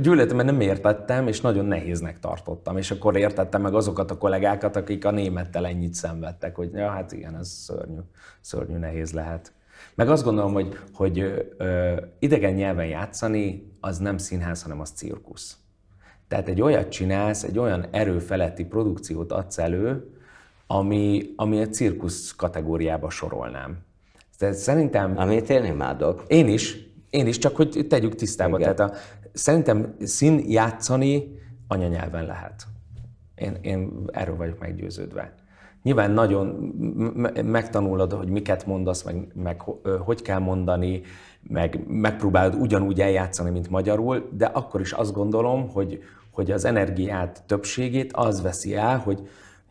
Gyűlöltem, mert nem értettem, és nagyon nehéznek tartottam. És akkor értettem meg azokat a kollégákat, akik a némettel ennyit szenvedtek, hogy ja, hát igen, ez szörnyű, szörnyű nehéz lehet. Meg azt gondolom, hogy, hogy ö, idegen nyelven játszani az nem színház, hanem az cirkusz. Tehát egy olyat csinálsz, egy olyan erőfeletti produkciót adsz elő, ami, ami a cirkusz kategóriába sorolnám. Tehát szerintem... Amit én imádok. Én is, én is, csak hogy tegyük tisztába. Igen. Tehát a, szerintem szín játszani anyanyelven lehet. Én, én erről vagyok meggyőződve. Nyilván nagyon megtanulod, hogy miket mondasz, meg, meg hogy kell mondani, meg megpróbálod ugyanúgy eljátszani, mint magyarul, de akkor is azt gondolom, hogy, hogy az energiát többségét az veszi el, hogy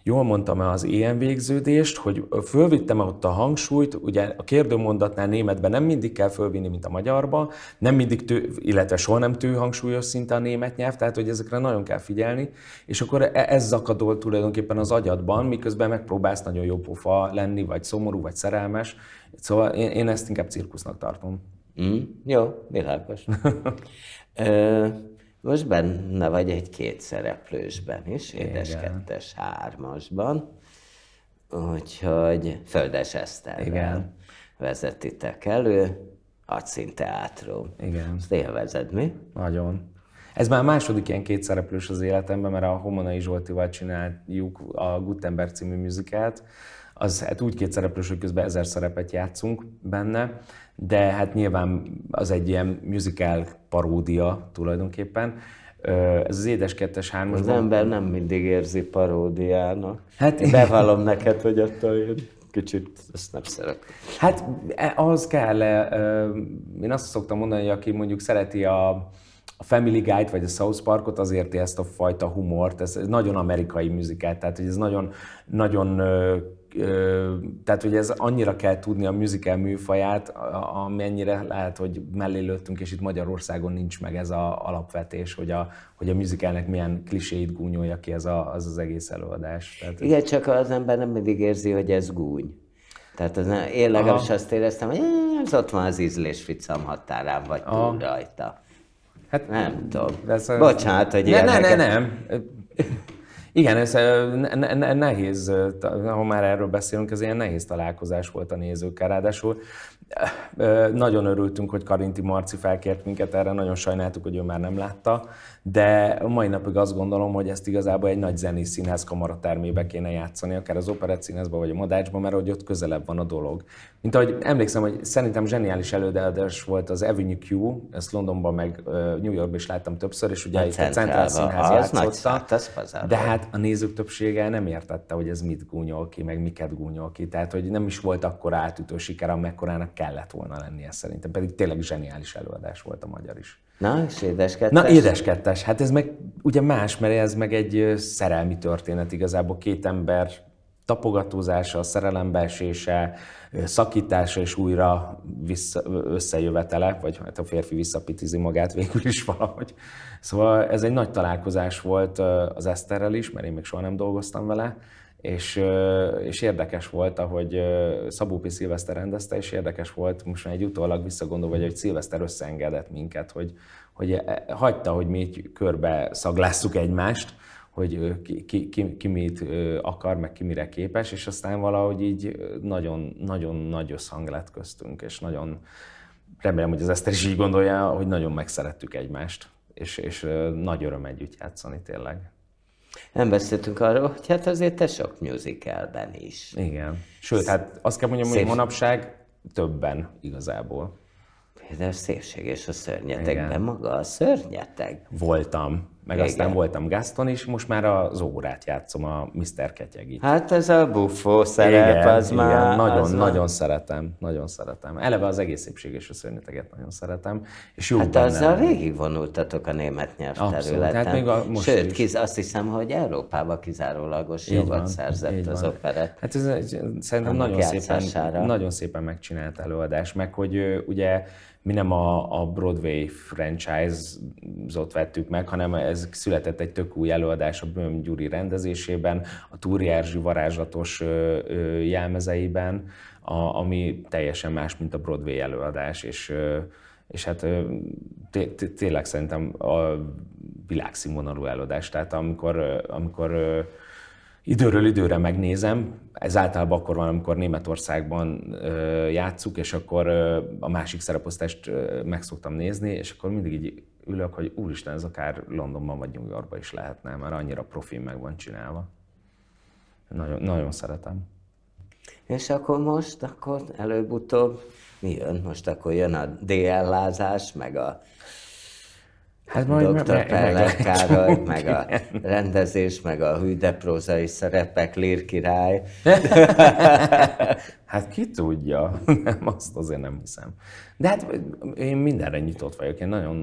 jól mondtam-e az ilyen végződést, hogy fölvittem ott a hangsúlyt, ugye a kérdőmondatnál németben nem mindig kell fölvinni, mint a magyarba, nem mindig, tő, illetve soha nem hangsúlyos szinte a német nyelv, tehát hogy ezekre nagyon kell figyelni, és akkor e, ez zakadol tulajdonképpen az agyadban, miközben megpróbálsz nagyon jó pofa lenni, vagy szomorú, vagy szerelmes, szóval én, én ezt inkább cirkusznak tartom. Mm, jó, világos. *laughs* Most benne vagy egy két szereplősben is, édes Igen. kettes hármasban, úgyhogy Földes Eszterrel Igen. vezetitek elő, Acin Teátrum. Igen. Ezt élvezed mi? Nagyon. Ez már a második ilyen szereplős az életemben, mert a Homonai Zsoltival csináljuk a Gutenberg című műzikát, az hát úgy két szereplős, hogy közben ezer szerepet játszunk benne, de hát nyilván az egy ilyen musical paródia tulajdonképpen. Ez az édes kettes hármas. Az ember nem mindig érzi paródiának. Hát én bevallom neked, hogy attól én kicsit ezt nem szeret. Hát e, az kell, e, én azt szoktam mondani, hogy aki mondjuk szereti a, a Family Guide vagy a South Parkot az érti ezt a fajta humort, ez, ez nagyon amerikai muzikát, tehát hogy ez nagyon, nagyon tehát, hogy ez annyira kell tudni a musical műfaját, amennyire lehet, hogy mellé lőttünk, és itt Magyarországon nincs meg ez a alapvetés, hogy a, hogy a musicalnek milyen kliséit gúnyolja ki ez a, az, az egész előadás. Tehát, Igen, csak az ember nem mindig érzi, hogy ez gúny. Tehát az, nem, én legalábbis azt éreztem, hogy ez ott van az ízlés ficam határán, vagy túl rajta. Hát, nem tudom. Ez, Bocsánat, hogy ne, ne, ne, nem. Igen, ez nehéz, ha már erről beszélünk, ez ilyen nehéz találkozás volt a nézőkkel. Ráadásul nagyon örültünk, hogy Karinti Marci felkért minket erre, nagyon sajnáltuk, hogy ő már nem látta, de a mai napig azt gondolom, hogy ezt igazából egy nagy zenész színház kamaratermébe kéne játszani, akár az operett színházba vagy a madácsba, mert hogy ott közelebb van a dolog. Mint ahogy emlékszem, hogy szerintem zseniális előadás volt az Avenue Q, ezt Londonban meg New Yorkban is láttam többször, és ugye a itt a Central Színház az játszotta, nagy, az de hát a nézők többsége nem értette, hogy ez mit gúnyol ki, meg miket gúnyol ki, tehát hogy nem is volt akkor átütő siker, amekkorának kellett volna lennie szerintem, pedig tényleg zseniális előadás volt a magyar is. Na, és édeskettes? Na, édeskettes. Hát ez meg ugye más, mert ez meg egy szerelmi történet igazából. Két ember tapogatózása, szerelembeesése, szakítása és újra vissza, összejövetele, vagy hát a férfi visszapitizi magát végül is valahogy. Szóval ez egy nagy találkozás volt az Eszterrel is, mert én még soha nem dolgoztam vele, és, és érdekes volt, ahogy Szabó P. Szilveszter rendezte, és érdekes volt, most már egy utólag visszagondolva, hogy, hogy Szilveszter összeengedett minket, hogy, hogy e, hagyta, hogy mi körbe szaglásszuk egymást, hogy ki, ki, ki, ki mit akar, meg ki mire képes, és aztán valahogy így nagyon, nagyon nagy összhang lett köztünk, és nagyon remélem, hogy az Eszter is így gondolja, hogy nagyon megszerettük egymást, és, és nagy öröm együtt játszani tényleg. Nem beszéltünk arról, hogy hát azért te sok musicalben is. Igen. Sőt, Sz- hát azt kell mondjam, szép... hogy manapság többen igazából. Például szépség és a szörnyetekben maga a szörnyetek. Voltam. Meg Igen. aztán voltam Gaston is, most már az órát játszom, a Mr. Ketyegit. Hát ez a buffó szerep, igen, az igen, már... Nagyon, az nagyon már... szeretem, nagyon szeretem. Eleve az egész szépség és a szörnyeteget nagyon szeretem. És jó hát benne. azzal végigvonultatok a német nyelvterületen. Hát még a, most Sőt, is. azt hiszem, hogy Európába kizárólagos így jogot van, szerzett az operet. Hát ez, ez szerintem nagyon szépen, nagyon szépen megcsinált előadás, meg hogy ugye mi nem a, a Broadway franchise-ot vettük meg, hanem ez született egy tök új előadás a Böhm Gyuri rendezésében, a Túri Erzsi varázslatos ö, ö, jelmezeiben, a, ami teljesen más, mint a Broadway előadás, és, ö, és hát tényleg szerintem a világszínvonalú előadás. Tehát amikor, amikor Időről időre megnézem, ez általában akkor van, amikor Németországban ö, játszuk, és akkor ö, a másik szereposztást ö, meg szoktam nézni, és akkor mindig így ülök, hogy úristen, ez akár Londonban vagy New Yorkban is lehetne, mert annyira profi meg van csinálva. Nagyon, nagyon szeretem. És akkor most, akkor előbb-utóbb mi jön? Most akkor jön a DL-lázás, meg a Hát majd Dr. Me- Peller Károly, meg a *laughs* rendezés, meg a hűdeprózai szerepek, Lír király. *laughs* hát ki tudja, nem, azt azért nem hiszem. De hát én mindenre nyitott vagyok, én nagyon,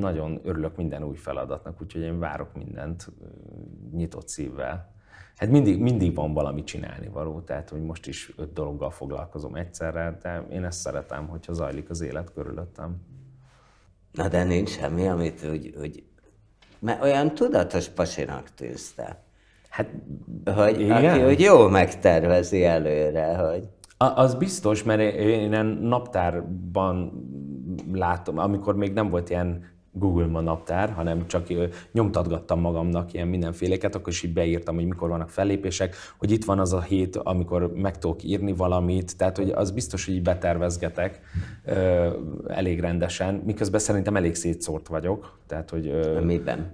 nagyon örülök minden új feladatnak, úgyhogy én várok mindent nyitott szívvel. Hát mindig, mindig van valami csinálni való, tehát hogy most is öt dologgal foglalkozom egyszerre, de én ezt szeretem, hogyha zajlik az élet körülöttem. Na de nincs semmi, amit úgy, úgy mert olyan tudatos pasinak tűzte. Hát, hogy igen? aki úgy jó megtervezi előre, hogy... A, az biztos, mert én ilyen naptárban látom, amikor még nem volt ilyen Google ma naptár, hanem csak nyomtatgattam magamnak ilyen mindenféleket, akkor is így beírtam, hogy mikor vannak fellépések, hogy itt van az a hét, amikor meg tudok írni valamit, tehát hogy az biztos, hogy így betervezgetek ö, elég rendesen, miközben szerintem elég szétszórt vagyok. Tehát, hogy, ö, Miben?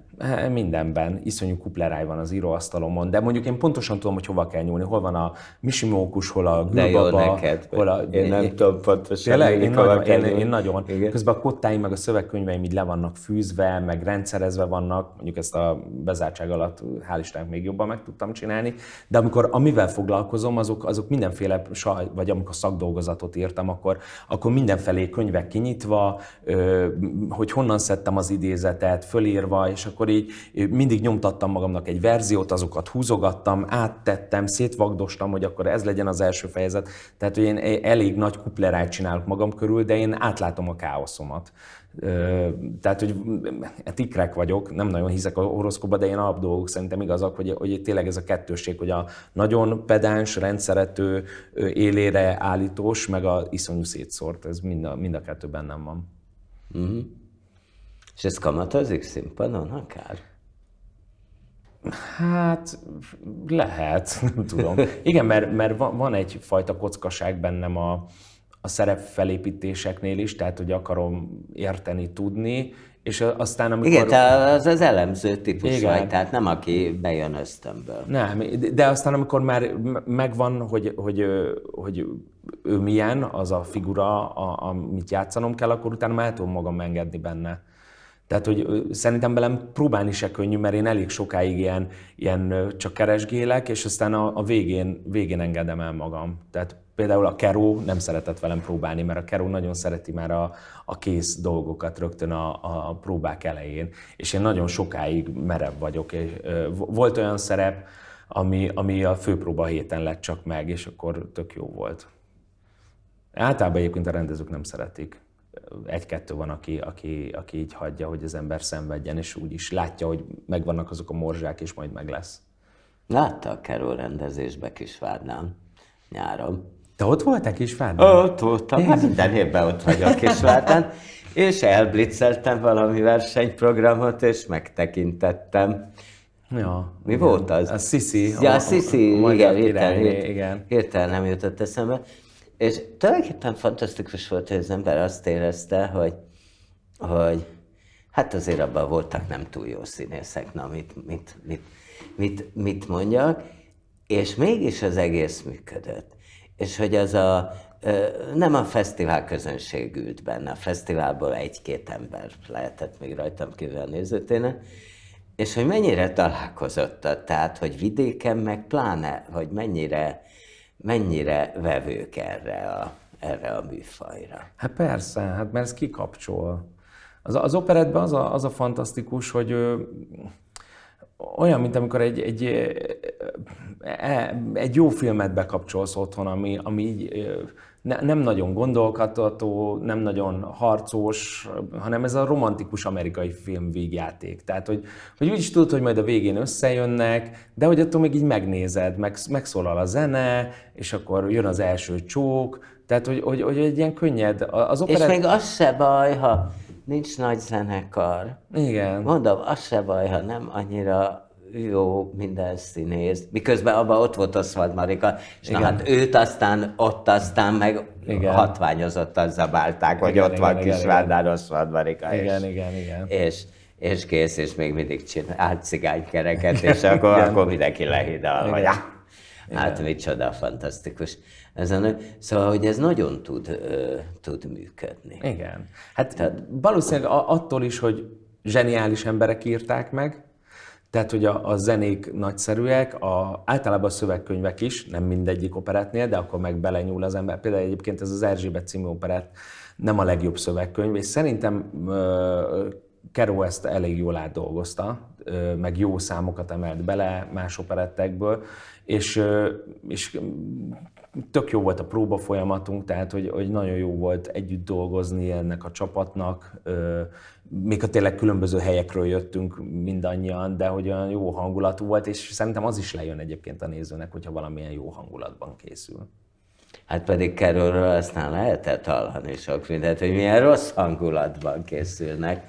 mindenben, iszonyú kupleráj van az íróasztalomon, de mondjuk én pontosan tudom, hogy hova kell nyúlni, hol van a misimókus, hol a gülbaba, hol a... Én nem tudom pontosan, én, nagyon, én, én, nagyon. Igen. Közben a kottáim meg a szövegkönyveim így le vannak fűzve, meg rendszerezve vannak, mondjuk ezt a bezártság alatt hál' Istennek még jobban meg tudtam csinálni, de amikor amivel foglalkozom, azok, azok mindenféle, vagy amikor szakdolgozatot írtam, akkor, akkor mindenfelé könyvek kinyitva, hogy honnan szedtem az idézetet, fölírva, és akkor így mindig nyomtattam magamnak egy verziót, azokat húzogattam, áttettem, szétvagdostam, hogy akkor ez legyen az első fejezet. Tehát, hogy én e-, elég nagy kuplerát csinálok magam körül, de én átlátom a káoszomat. Tehát, hogy tikrek hát vagyok, nem nagyon hiszek a horoszkóba, de én dolgok szerintem igazak, hogy, hogy tényleg ez a kettősség, hogy a nagyon pedáns, rendszerető, élére állítós, meg a iszonyú szétszórt, ez mind a, mind a kettő bennem van. Uh-huh. És ez kamatozik színpadon akár? Hát lehet, *laughs* nem tudom. Igen, mert, mert van, egyfajta kockaság bennem a, a szerepfelépítéseknél is, tehát hogy akarom érteni, tudni, és aztán amikor... Igen, te az az elemző típus Igen. vagy, tehát nem aki bejön ösztönből. Nem, de aztán amikor már megvan, hogy, hogy, hogy ő milyen, az a figura, a, amit játszanom kell, akkor utána már tudom magam engedni benne. Tehát, hogy szerintem velem próbálni se könnyű, mert én elég sokáig ilyen, ilyen csak keresgélek, és aztán a, a végén, végén engedem el magam. Tehát például a Keró nem szeretett velem próbálni, mert a Keró nagyon szereti már a, a kész dolgokat rögtön a, a próbák elején. És én nagyon sokáig merev vagyok. És, volt olyan szerep, ami, ami a főpróba héten lett csak meg, és akkor tök jó volt. Általában egyébként a rendezők nem szeretik egy-kettő van, aki, aki, aki így hagyja, hogy az ember szenvedjen, és úgy is látja, hogy megvannak azok a morzsák, és majd meg lesz. Látta a Carol rendezésbe Kisvárnán nyáron. Te ott voltál Kisvárdán? Ott voltam, hát minden évben ott vagyok Kisvárdán. és elblitzeltem valami versenyprogramot, és megtekintettem. Ja, Mi igen. volt az? A Sisi. Ja, a, a Sisi, igen, hirtelen, igen. hirtelen nem jutott eszembe. És tulajdonképpen fantasztikus volt, hogy az ember azt érezte, hogy, hogy hát azért abban voltak nem túl jó színészek, na mit, mit, mit, mit, mit mondjak, és mégis az egész működött. És hogy az a, nem a fesztivál közönség ült benne, a fesztiválból egy-két ember lehetett még rajtam kívül a nézőténe, és hogy mennyire találkozott, tehát hogy vidéken meg pláne, hogy mennyire mennyire vevők erre a, erre a műfajra. Hát persze, hát mert ez kikapcsol. Az, az operetben az a, az a fantasztikus, hogy ö, olyan, mint amikor egy, egy, e, egy jó filmet bekapcsolsz otthon, ami, ami így ne, nem nagyon gondolkodható, nem nagyon harcos, hanem ez a romantikus amerikai film végjáték. Tehát, hogy, hogy úgy is tudod, hogy majd a végén összejönnek, de hogy attól még így megnézed, meg, megszólal a zene, és akkor jön az első csók, tehát, hogy, hogy, hogy egy ilyen könnyed... Az operett... És még az se baj, ha nincs nagy zenekar. Igen. Mondom, az se baj, ha nem annyira jó, minden színész. Miközben abban ott volt Szvad Marika, és igen. na hát őt aztán, ott aztán meg igen. hatványozottan zabálták, hogy ott igen, van igen, Kisvárdán Szvad Marika. Igen, és, igen, igen. És, és kész, és még mindig csinál átcigánykereket, és akkor, igen. akkor mindenki lehidal, vagy hát mit micsoda fantasztikus. Ez a nő. Szóval, hogy ez nagyon tud, ö, tud működni. Igen. Hát Tehát... valószínűleg attól is, hogy zseniális emberek írták meg, tehát, hogy a, a zenék nagyszerűek, a, általában a szövegkönyvek is, nem mindegyik operátnél, de akkor meg belenyúl az ember. Például egyébként ez az Erzsébet című operát nem a legjobb szövegkönyv, és szerintem ö, Keró ezt elég jól átdolgozta, ö, meg jó számokat emelt bele más operettekből, és, ö, és tök jó volt a próba folyamatunk, tehát hogy, hogy nagyon jó volt együtt dolgozni ennek a csapatnak, még ha tényleg különböző helyekről jöttünk mindannyian, de hogy olyan jó hangulatú volt, és szerintem az is lejön egyébként a nézőnek, hogyha valamilyen jó hangulatban készül. Hát pedig kerülről aztán lehetett hallani sok mindent, hogy milyen rossz hangulatban készülnek.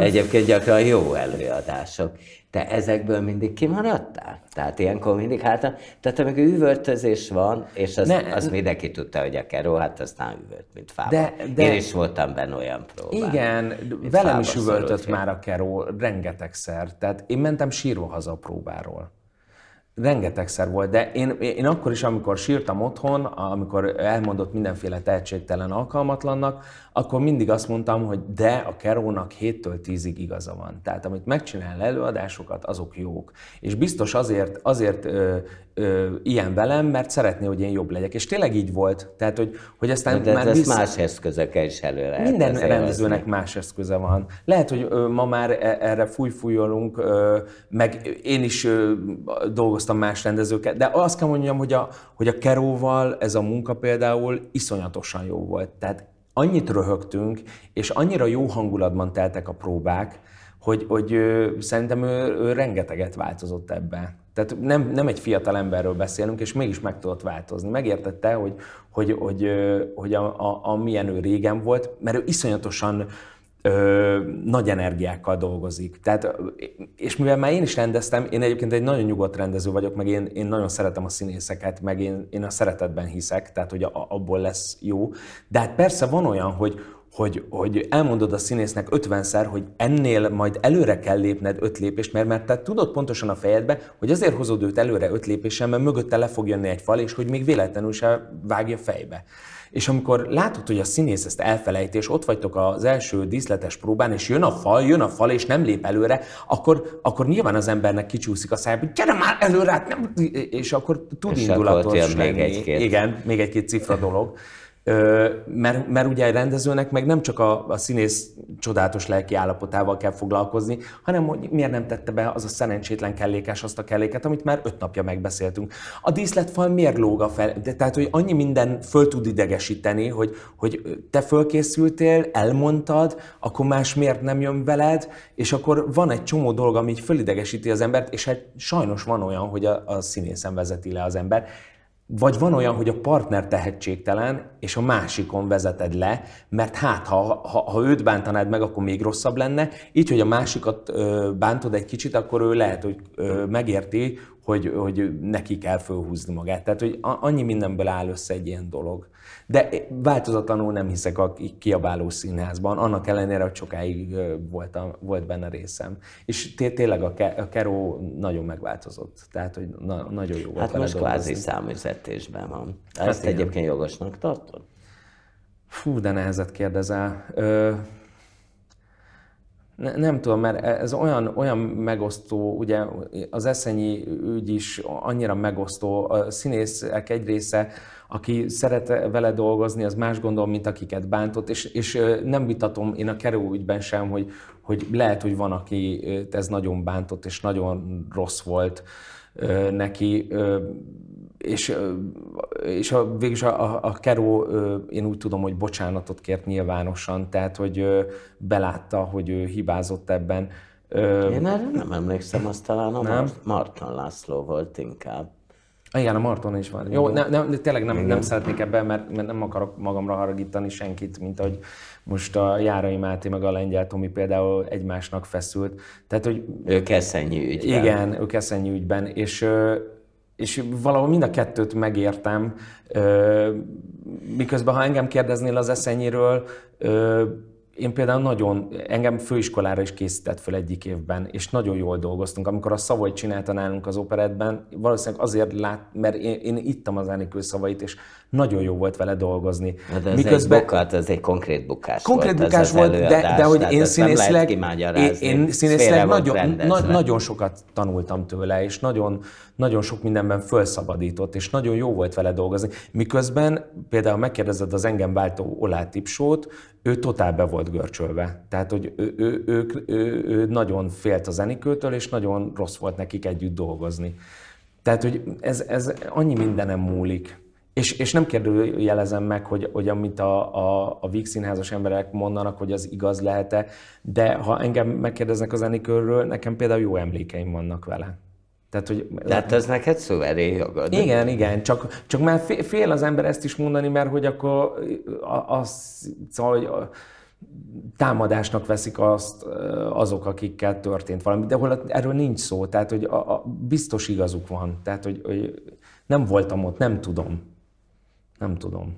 Egyébként gyakran jó előadások. Te ezekből mindig kimaradtál? Tehát ilyenkor mindig hát, tehát amikor üvöltözés van, és az, ne, az mindenki tudta, hogy a keró, hát aztán üvölt, mint fába. De, de, Én is voltam benne olyan próbán. Igen, velem is üvöltött szorult, már a keró rengetegszer. Tehát én mentem sírva haza a próbáról. Rengetegszer volt, de én, én akkor is, amikor sírtam otthon, amikor elmondott mindenféle tehetségtelen alkalmatlannak, akkor mindig azt mondtam, hogy de a Kerónak 7-től 10-ig igaza van. Tehát amit megcsinál előadásokat, azok jók. És biztos azért, azért ö, ö, ilyen velem, mert szeretné, hogy én jobb legyek. És tényleg így volt. Tehát, hogy, hogy aztán De már ez vissza... más eszközökkel is elő lehet. Minden rendezőnek más eszköze van. Lehet, hogy ö, ma már e, erre fújfújolunk, ö, meg én is ö, dolgoztam más rendezőkkel, de azt kell mondjam, hogy a, hogy a Keróval ez a munka például iszonyatosan jó volt. Tehát annyit röhögtünk, és annyira jó hangulatban teltek a próbák, hogy, hogy ő, szerintem ő, ő rengeteget változott ebben. Tehát nem, nem egy fiatal emberről beszélünk, és mégis meg tudott változni. Megértette, hogy, hogy, hogy, hogy a, a, a milyen ő régen volt, mert ő iszonyatosan ö, nagy energiákkal dolgozik. Tehát, és mivel már én is rendeztem, én egyébként egy nagyon nyugodt rendező vagyok, meg én, én nagyon szeretem a színészeket, meg én, én a szeretetben hiszek, tehát hogy a, abból lesz jó. De hát persze van olyan, hogy, hogy, hogy elmondod a színésznek 50-szer, hogy ennél majd előre kell lépned öt lépést, mert, mert te tudod pontosan a fejedbe, hogy azért hozod őt előre öt lépéssel, mert mögötte le fog jönni egy fal, és hogy még véletlenül se vágja fejbe. És amikor látod, hogy a színész ezt elfelejti, és ott vagytok az első díszletes próbán, és jön a fal, jön a fal, és nem lép előre, akkor, akkor nyilván az embernek kicsúszik a szájába, hogy gyere már előre, hát nem... és akkor tud és indulatos lenni. Még egy-két. Igen, még egy-két cifra dolog mert, mert ugye egy rendezőnek meg nem csak a, a színész csodálatos lelki állapotával kell foglalkozni, hanem hogy miért nem tette be az a szerencsétlen kellékes azt a kelléket, amit már öt napja megbeszéltünk. A díszletfal miért lóga a fel? De, tehát, hogy annyi minden föl tud idegesíteni, hogy, hogy te fölkészültél, elmondtad, akkor más miért nem jön veled, és akkor van egy csomó dolog, ami fölidegesíti az embert, és hát sajnos van olyan, hogy a, a színészen vezeti le az ember. Vagy van olyan, hogy a partner tehetségtelen, és a másikon vezeted le, mert hát, ha, ha, ha őt bántanád meg, akkor még rosszabb lenne. Így, hogy a másikat bántod egy kicsit, akkor ő lehet, hogy megérti, hogy, hogy neki kell fölhúzni magát. Tehát, hogy annyi mindenből áll össze egy ilyen dolog. De változatlanul nem hiszek a kiabáló színházban, annak ellenére, hogy sokáig voltam, volt benne részem. És tényleg a, ke- a Keró nagyon megváltozott, tehát hogy na- nagyon jó volt Hát most kvázi számüzetésben van. Hát Ezt hát egyébként jogosnak tartod? Fú, de nehezet kérdezel. Ö- ne, nem tudom, mert e, ez olyan, olyan megosztó, ugye az eszenyi ügy is annyira megosztó. A színészek egy része, aki szeret vele dolgozni, az más gondol, mint akiket bántott, és, és nem vitatom én a kerül ügyben sem, hogy, hogy lehet, hogy van, aki ez nagyon bántott, és nagyon rossz volt neki és, és a, végülis a, a, a Keró, én úgy tudom, hogy bocsánatot kért nyilvánosan, tehát hogy belátta, hogy ő hibázott ebben. Én erre nem emlékszem, azt talán a nem? Marton László volt inkább. Ah, igen, a Marton is van. Jó, ne, ne, tényleg nem, nem szeretnék ebben, mert, mert nem akarok magamra haragítani senkit, mint ahogy most a Járai Máté meg a Lengyel Tomi például egymásnak feszült. Tehát, hogy... Ők eszenyi ügyben. Igen, ők eszenyi ügyben, és és valahol mind a kettőt megértem, miközben ha engem kérdeznél az eszenyéről, én például nagyon, engem főiskolára is készített föl egyik évben, és nagyon jól dolgoztunk. Amikor a szavait csinálta nálunk az operetben, valószínűleg azért lát, mert én, én ittam az Enikő szavait, és nagyon jó volt vele dolgozni. ez Miközben... egy bukát, ez egy konkrét bukás konkrét volt. bukás volt, de, de hogy én színészleg, én, én nagyon, na, nagyon sokat tanultam tőle, és nagyon, nagyon sok mindenben felszabadított, és nagyon jó volt vele dolgozni. Miközben például megkérdezed az engem váltó Olá Tipsót, ő totál be volt görcsölve. Tehát, hogy ő, ő, ő, ő, ő nagyon félt az Enikőtől, és nagyon rossz volt nekik együtt dolgozni. Tehát, hogy ez, ez annyi mindenem múlik. És, és nem kérdőjelezem meg, hogy, hogy amit a, a, a VIX színházas emberek mondanak, hogy az igaz lehet-e, de ha engem megkérdeznek az enikőről, nekem például jó emlékeim vannak vele. Tehát, hogy... Tehát ez neked szóveré jogod. Igen, igen, csak, csak már fél az ember ezt is mondani, mert hogy akkor az, szóval, hogy támadásnak veszik azt azok, akikkel történt valami, de hol erről nincs szó, tehát hogy a, a, biztos igazuk van, tehát hogy, hogy nem voltam ott, nem tudom. Nem tudom.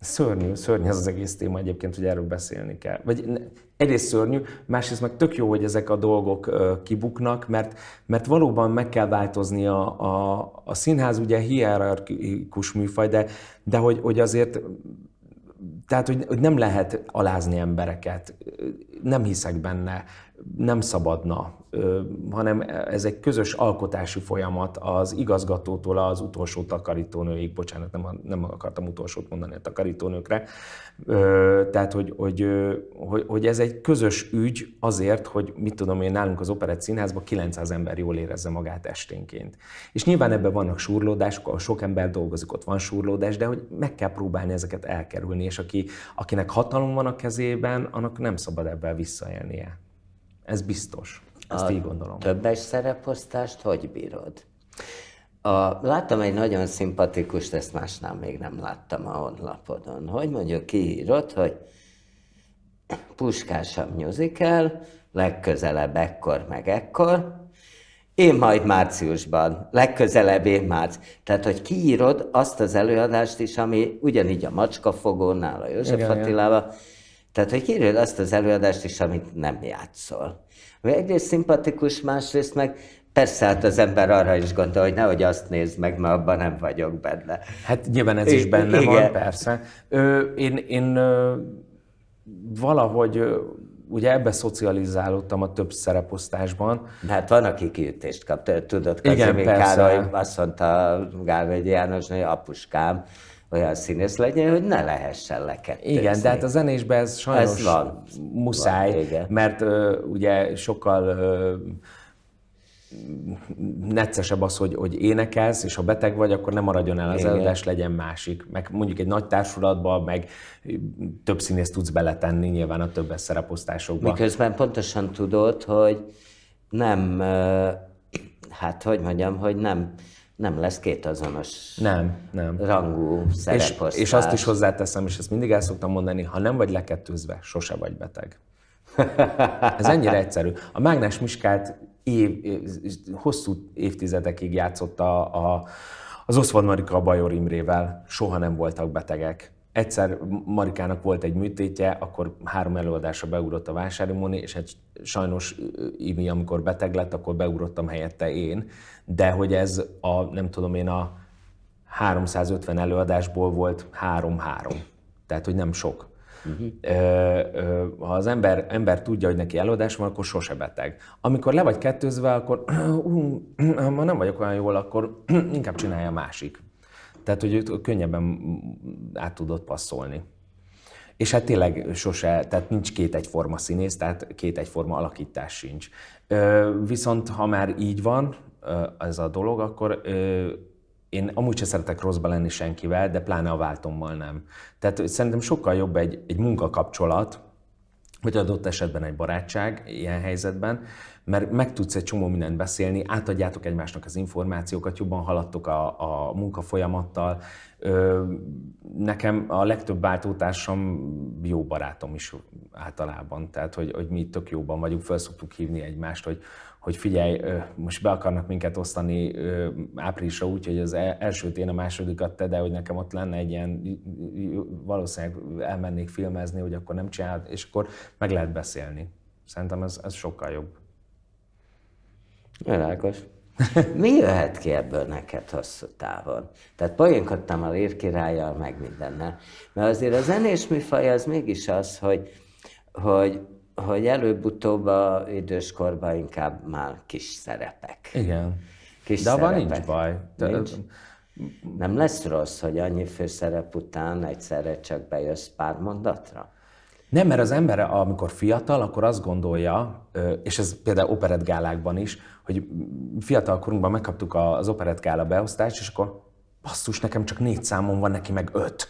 Szörnyű, szörnyű ez az egész téma egyébként, hogy erről beszélni kell. Vagy egyrészt szörnyű, másrészt meg tök jó, hogy ezek a dolgok kibuknak, mert, mert valóban meg kell változni a, a, a színház, ugye hierarchikus műfaj, de, de hogy, hogy azért tehát, hogy, hogy nem lehet alázni embereket. Nem hiszek benne nem szabadna, hanem ez egy közös alkotási folyamat az igazgatótól az utolsó takarítónőig, bocsánat, nem, nem akartam utolsót mondani a takarítónőkre, tehát hogy, hogy, hogy, hogy ez egy közös ügy azért, hogy mit tudom én, nálunk az Operett Színházban 900 ember jól érezze magát esténként. És nyilván ebben vannak súrlódások, ahol sok ember dolgozik, ott van súrlódás, de hogy meg kell próbálni ezeket elkerülni, és aki, akinek hatalom van a kezében, annak nem szabad ebben visszaélnie. Ez biztos. Ezt a így gondolom. többes szereposztást hogy bírod? A, láttam egy nagyon szimpatikus, ezt másnál még nem láttam a honlapodon. Hogy mondjuk kiírod, hogy puskásabb musical, legközelebb ekkor meg ekkor, én majd márciusban, legközelebb én márc. Tehát, hogy kiírod azt az előadást is, ami ugyanígy a Macskafogónál, a József igen, Attilával, tehát, hogy kiről azt az előadást is, amit nem játszol. Ami egyrészt szimpatikus, másrészt meg Persze, hát az ember arra is gondol, hogy nehogy azt nézd meg, mert abban nem vagyok benne. Hát nyilván ez is benne Igen. van, persze. Ö, én, én ö, valahogy ugye ebbe szocializálódtam a több szereposztásban. De hát van, aki kiütést kap. Tudod, Kazimír Károly azt mondta Gálvegyi János, hogy apuskám, olyan színész legyen, hogy ne lehessen lekettézni. Igen, de hát a zenésben ez sajnos ez van, muszáj, van, igen. mert ö, ugye sokkal ö, neccesebb az, hogy, hogy énekelsz, és ha beteg vagy, akkor nem maradjon el az Igen. előadás, legyen másik. Meg mondjuk egy nagy társulatban, meg több színész tudsz beletenni nyilván a többes szereposztásokba. Miközben pontosan tudod, hogy nem, hát hogy mondjam, hogy nem nem lesz két azonos nem, nem. rangú szereposztás. És, és azt is hozzáteszem, és ezt mindig el szoktam mondani, ha nem vagy lekettőzve, sose vagy beteg. *laughs* Ez ennyire egyszerű. A mágnás miskát év, hosszú évtizedekig játszotta a, a, az Oszvad Marika a Bajor Imrével, soha nem voltak betegek egyszer Marikának volt egy műtétje, akkor három előadásra beugrott a moni, és egy sajnos Imi, amikor beteg lett, akkor beugrottam helyette én. De hogy ez a, nem tudom én, a 350 előadásból volt 3-3. Tehát, hogy nem sok. Uh-huh. Ha az ember, ember tudja, hogy neki előadás van, akkor sose beteg. Amikor le vagy kettőzve, akkor uh, *clears throat* *clears throat* ma nem vagyok olyan jól, akkor *clears throat* inkább csinálja a másik. Tehát, hogy őt könnyebben át tudott passzolni. És hát tényleg sose, tehát nincs két egyforma színész, tehát két egyforma alakítás sincs. Viszont ha már így van ez a dolog, akkor én amúgy sem szeretek rosszba lenni senkivel, de pláne a váltommal nem. Tehát szerintem sokkal jobb egy, egy munkakapcsolat, vagy adott esetben egy barátság ilyen helyzetben, mert meg tudsz egy csomó mindent beszélni, átadjátok egymásnak az információkat, jobban haladtok a, a munkafolyamattal. Ö, nekem a legtöbb váltótársam jó barátom is általában, tehát hogy, hogy mi tök jóban vagyunk, fel szoktuk hívni egymást, hogy hogy figyelj, most be akarnak minket osztani áprilisra úgy, hogy az e, elsőt én a másodikat te, de hogy nekem ott lenne egy ilyen, valószínűleg elmennék filmezni, hogy akkor nem csinálod, és akkor meg lehet beszélni. Szerintem ez, ez sokkal jobb. Világos. *laughs* Mi jöhet ki ebből neked hosszú távon? Tehát poénkodtam a lírkirályjal, meg mindennel. Mert azért a zenés műfaj az mégis az, hogy, hogy, hogy előbb-utóbb a időskorban inkább már kis szerepek. Igen. Kis De abban nincs baj. De... Nincs? Nem lesz rossz, hogy annyi főszerep után egyszerre csak bejössz pár mondatra? Nem, mert az ember, amikor fiatal, akkor azt gondolja, és ez például operettgálákban is, hogy fiatal korunkban megkaptuk az Operett Gála beosztást, és akkor basszus, nekem csak négy számom van, neki meg öt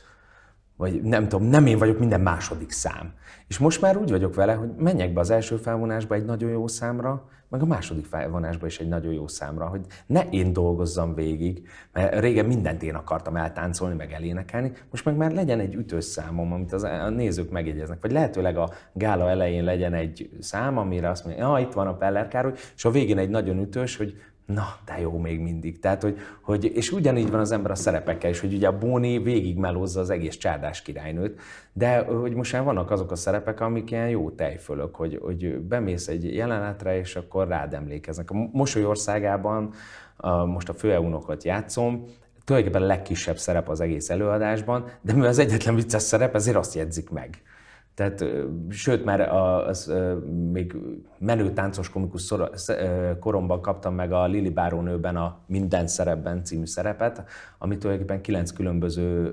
vagy nem tudom, nem én vagyok minden második szám. És most már úgy vagyok vele, hogy menjek be az első felvonásba egy nagyon jó számra, meg a második felvonásba is egy nagyon jó számra, hogy ne én dolgozzam végig, mert régen mindent én akartam eltáncolni, meg elénekelni, most meg már legyen egy számom, amit az, a nézők megjegyeznek, vagy lehetőleg a gála elején legyen egy szám, amire azt mondja, ja, itt van a Peller Károly, és a végén egy nagyon ütős, hogy na, de jó még mindig. Tehát, hogy, hogy, és ugyanígy van az ember a szerepekkel is, hogy ugye a Bóni végig melózza az egész csárdás királynőt, de hogy most már vannak azok a szerepek, amik ilyen jó tejfölök, hogy, hogy bemész egy jelenetre, és akkor rád emlékeznek. A Mosolyországában most a főeunokat játszom, tulajdonképpen a legkisebb szerep az egész előadásban, de mivel az egyetlen vicces szerep, ezért azt jegyzik meg. Tehát, sőt, már az, még menő táncos komikus koromban kaptam meg a Lili Báronőben a Minden szerepben című szerepet, amit tulajdonképpen kilenc különböző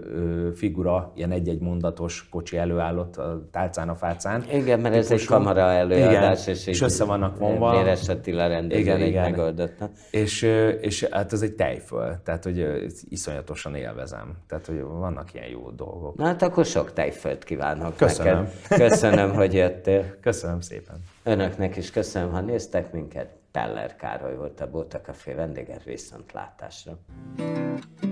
figura, ilyen egy-egy mondatos kocsi előállott a tálcán a fácán. Igen, mert Típusú. ez egy kamara előadás, igen, és, és össze vannak vonva. Méres Attila rendező igen, igen. megoldotta. És, és hát ez egy tejföl, tehát hogy iszonyatosan élvezem. Tehát, hogy vannak ilyen jó dolgok. Na hát akkor sok tejfölt kívánok Köszönöm. Neked. Köszönöm, hogy jöttél. Köszönöm szépen. Önöknek is köszönöm, ha néztek minket. Teller Károly volt a Bóta Café vendége, viszontlátásra.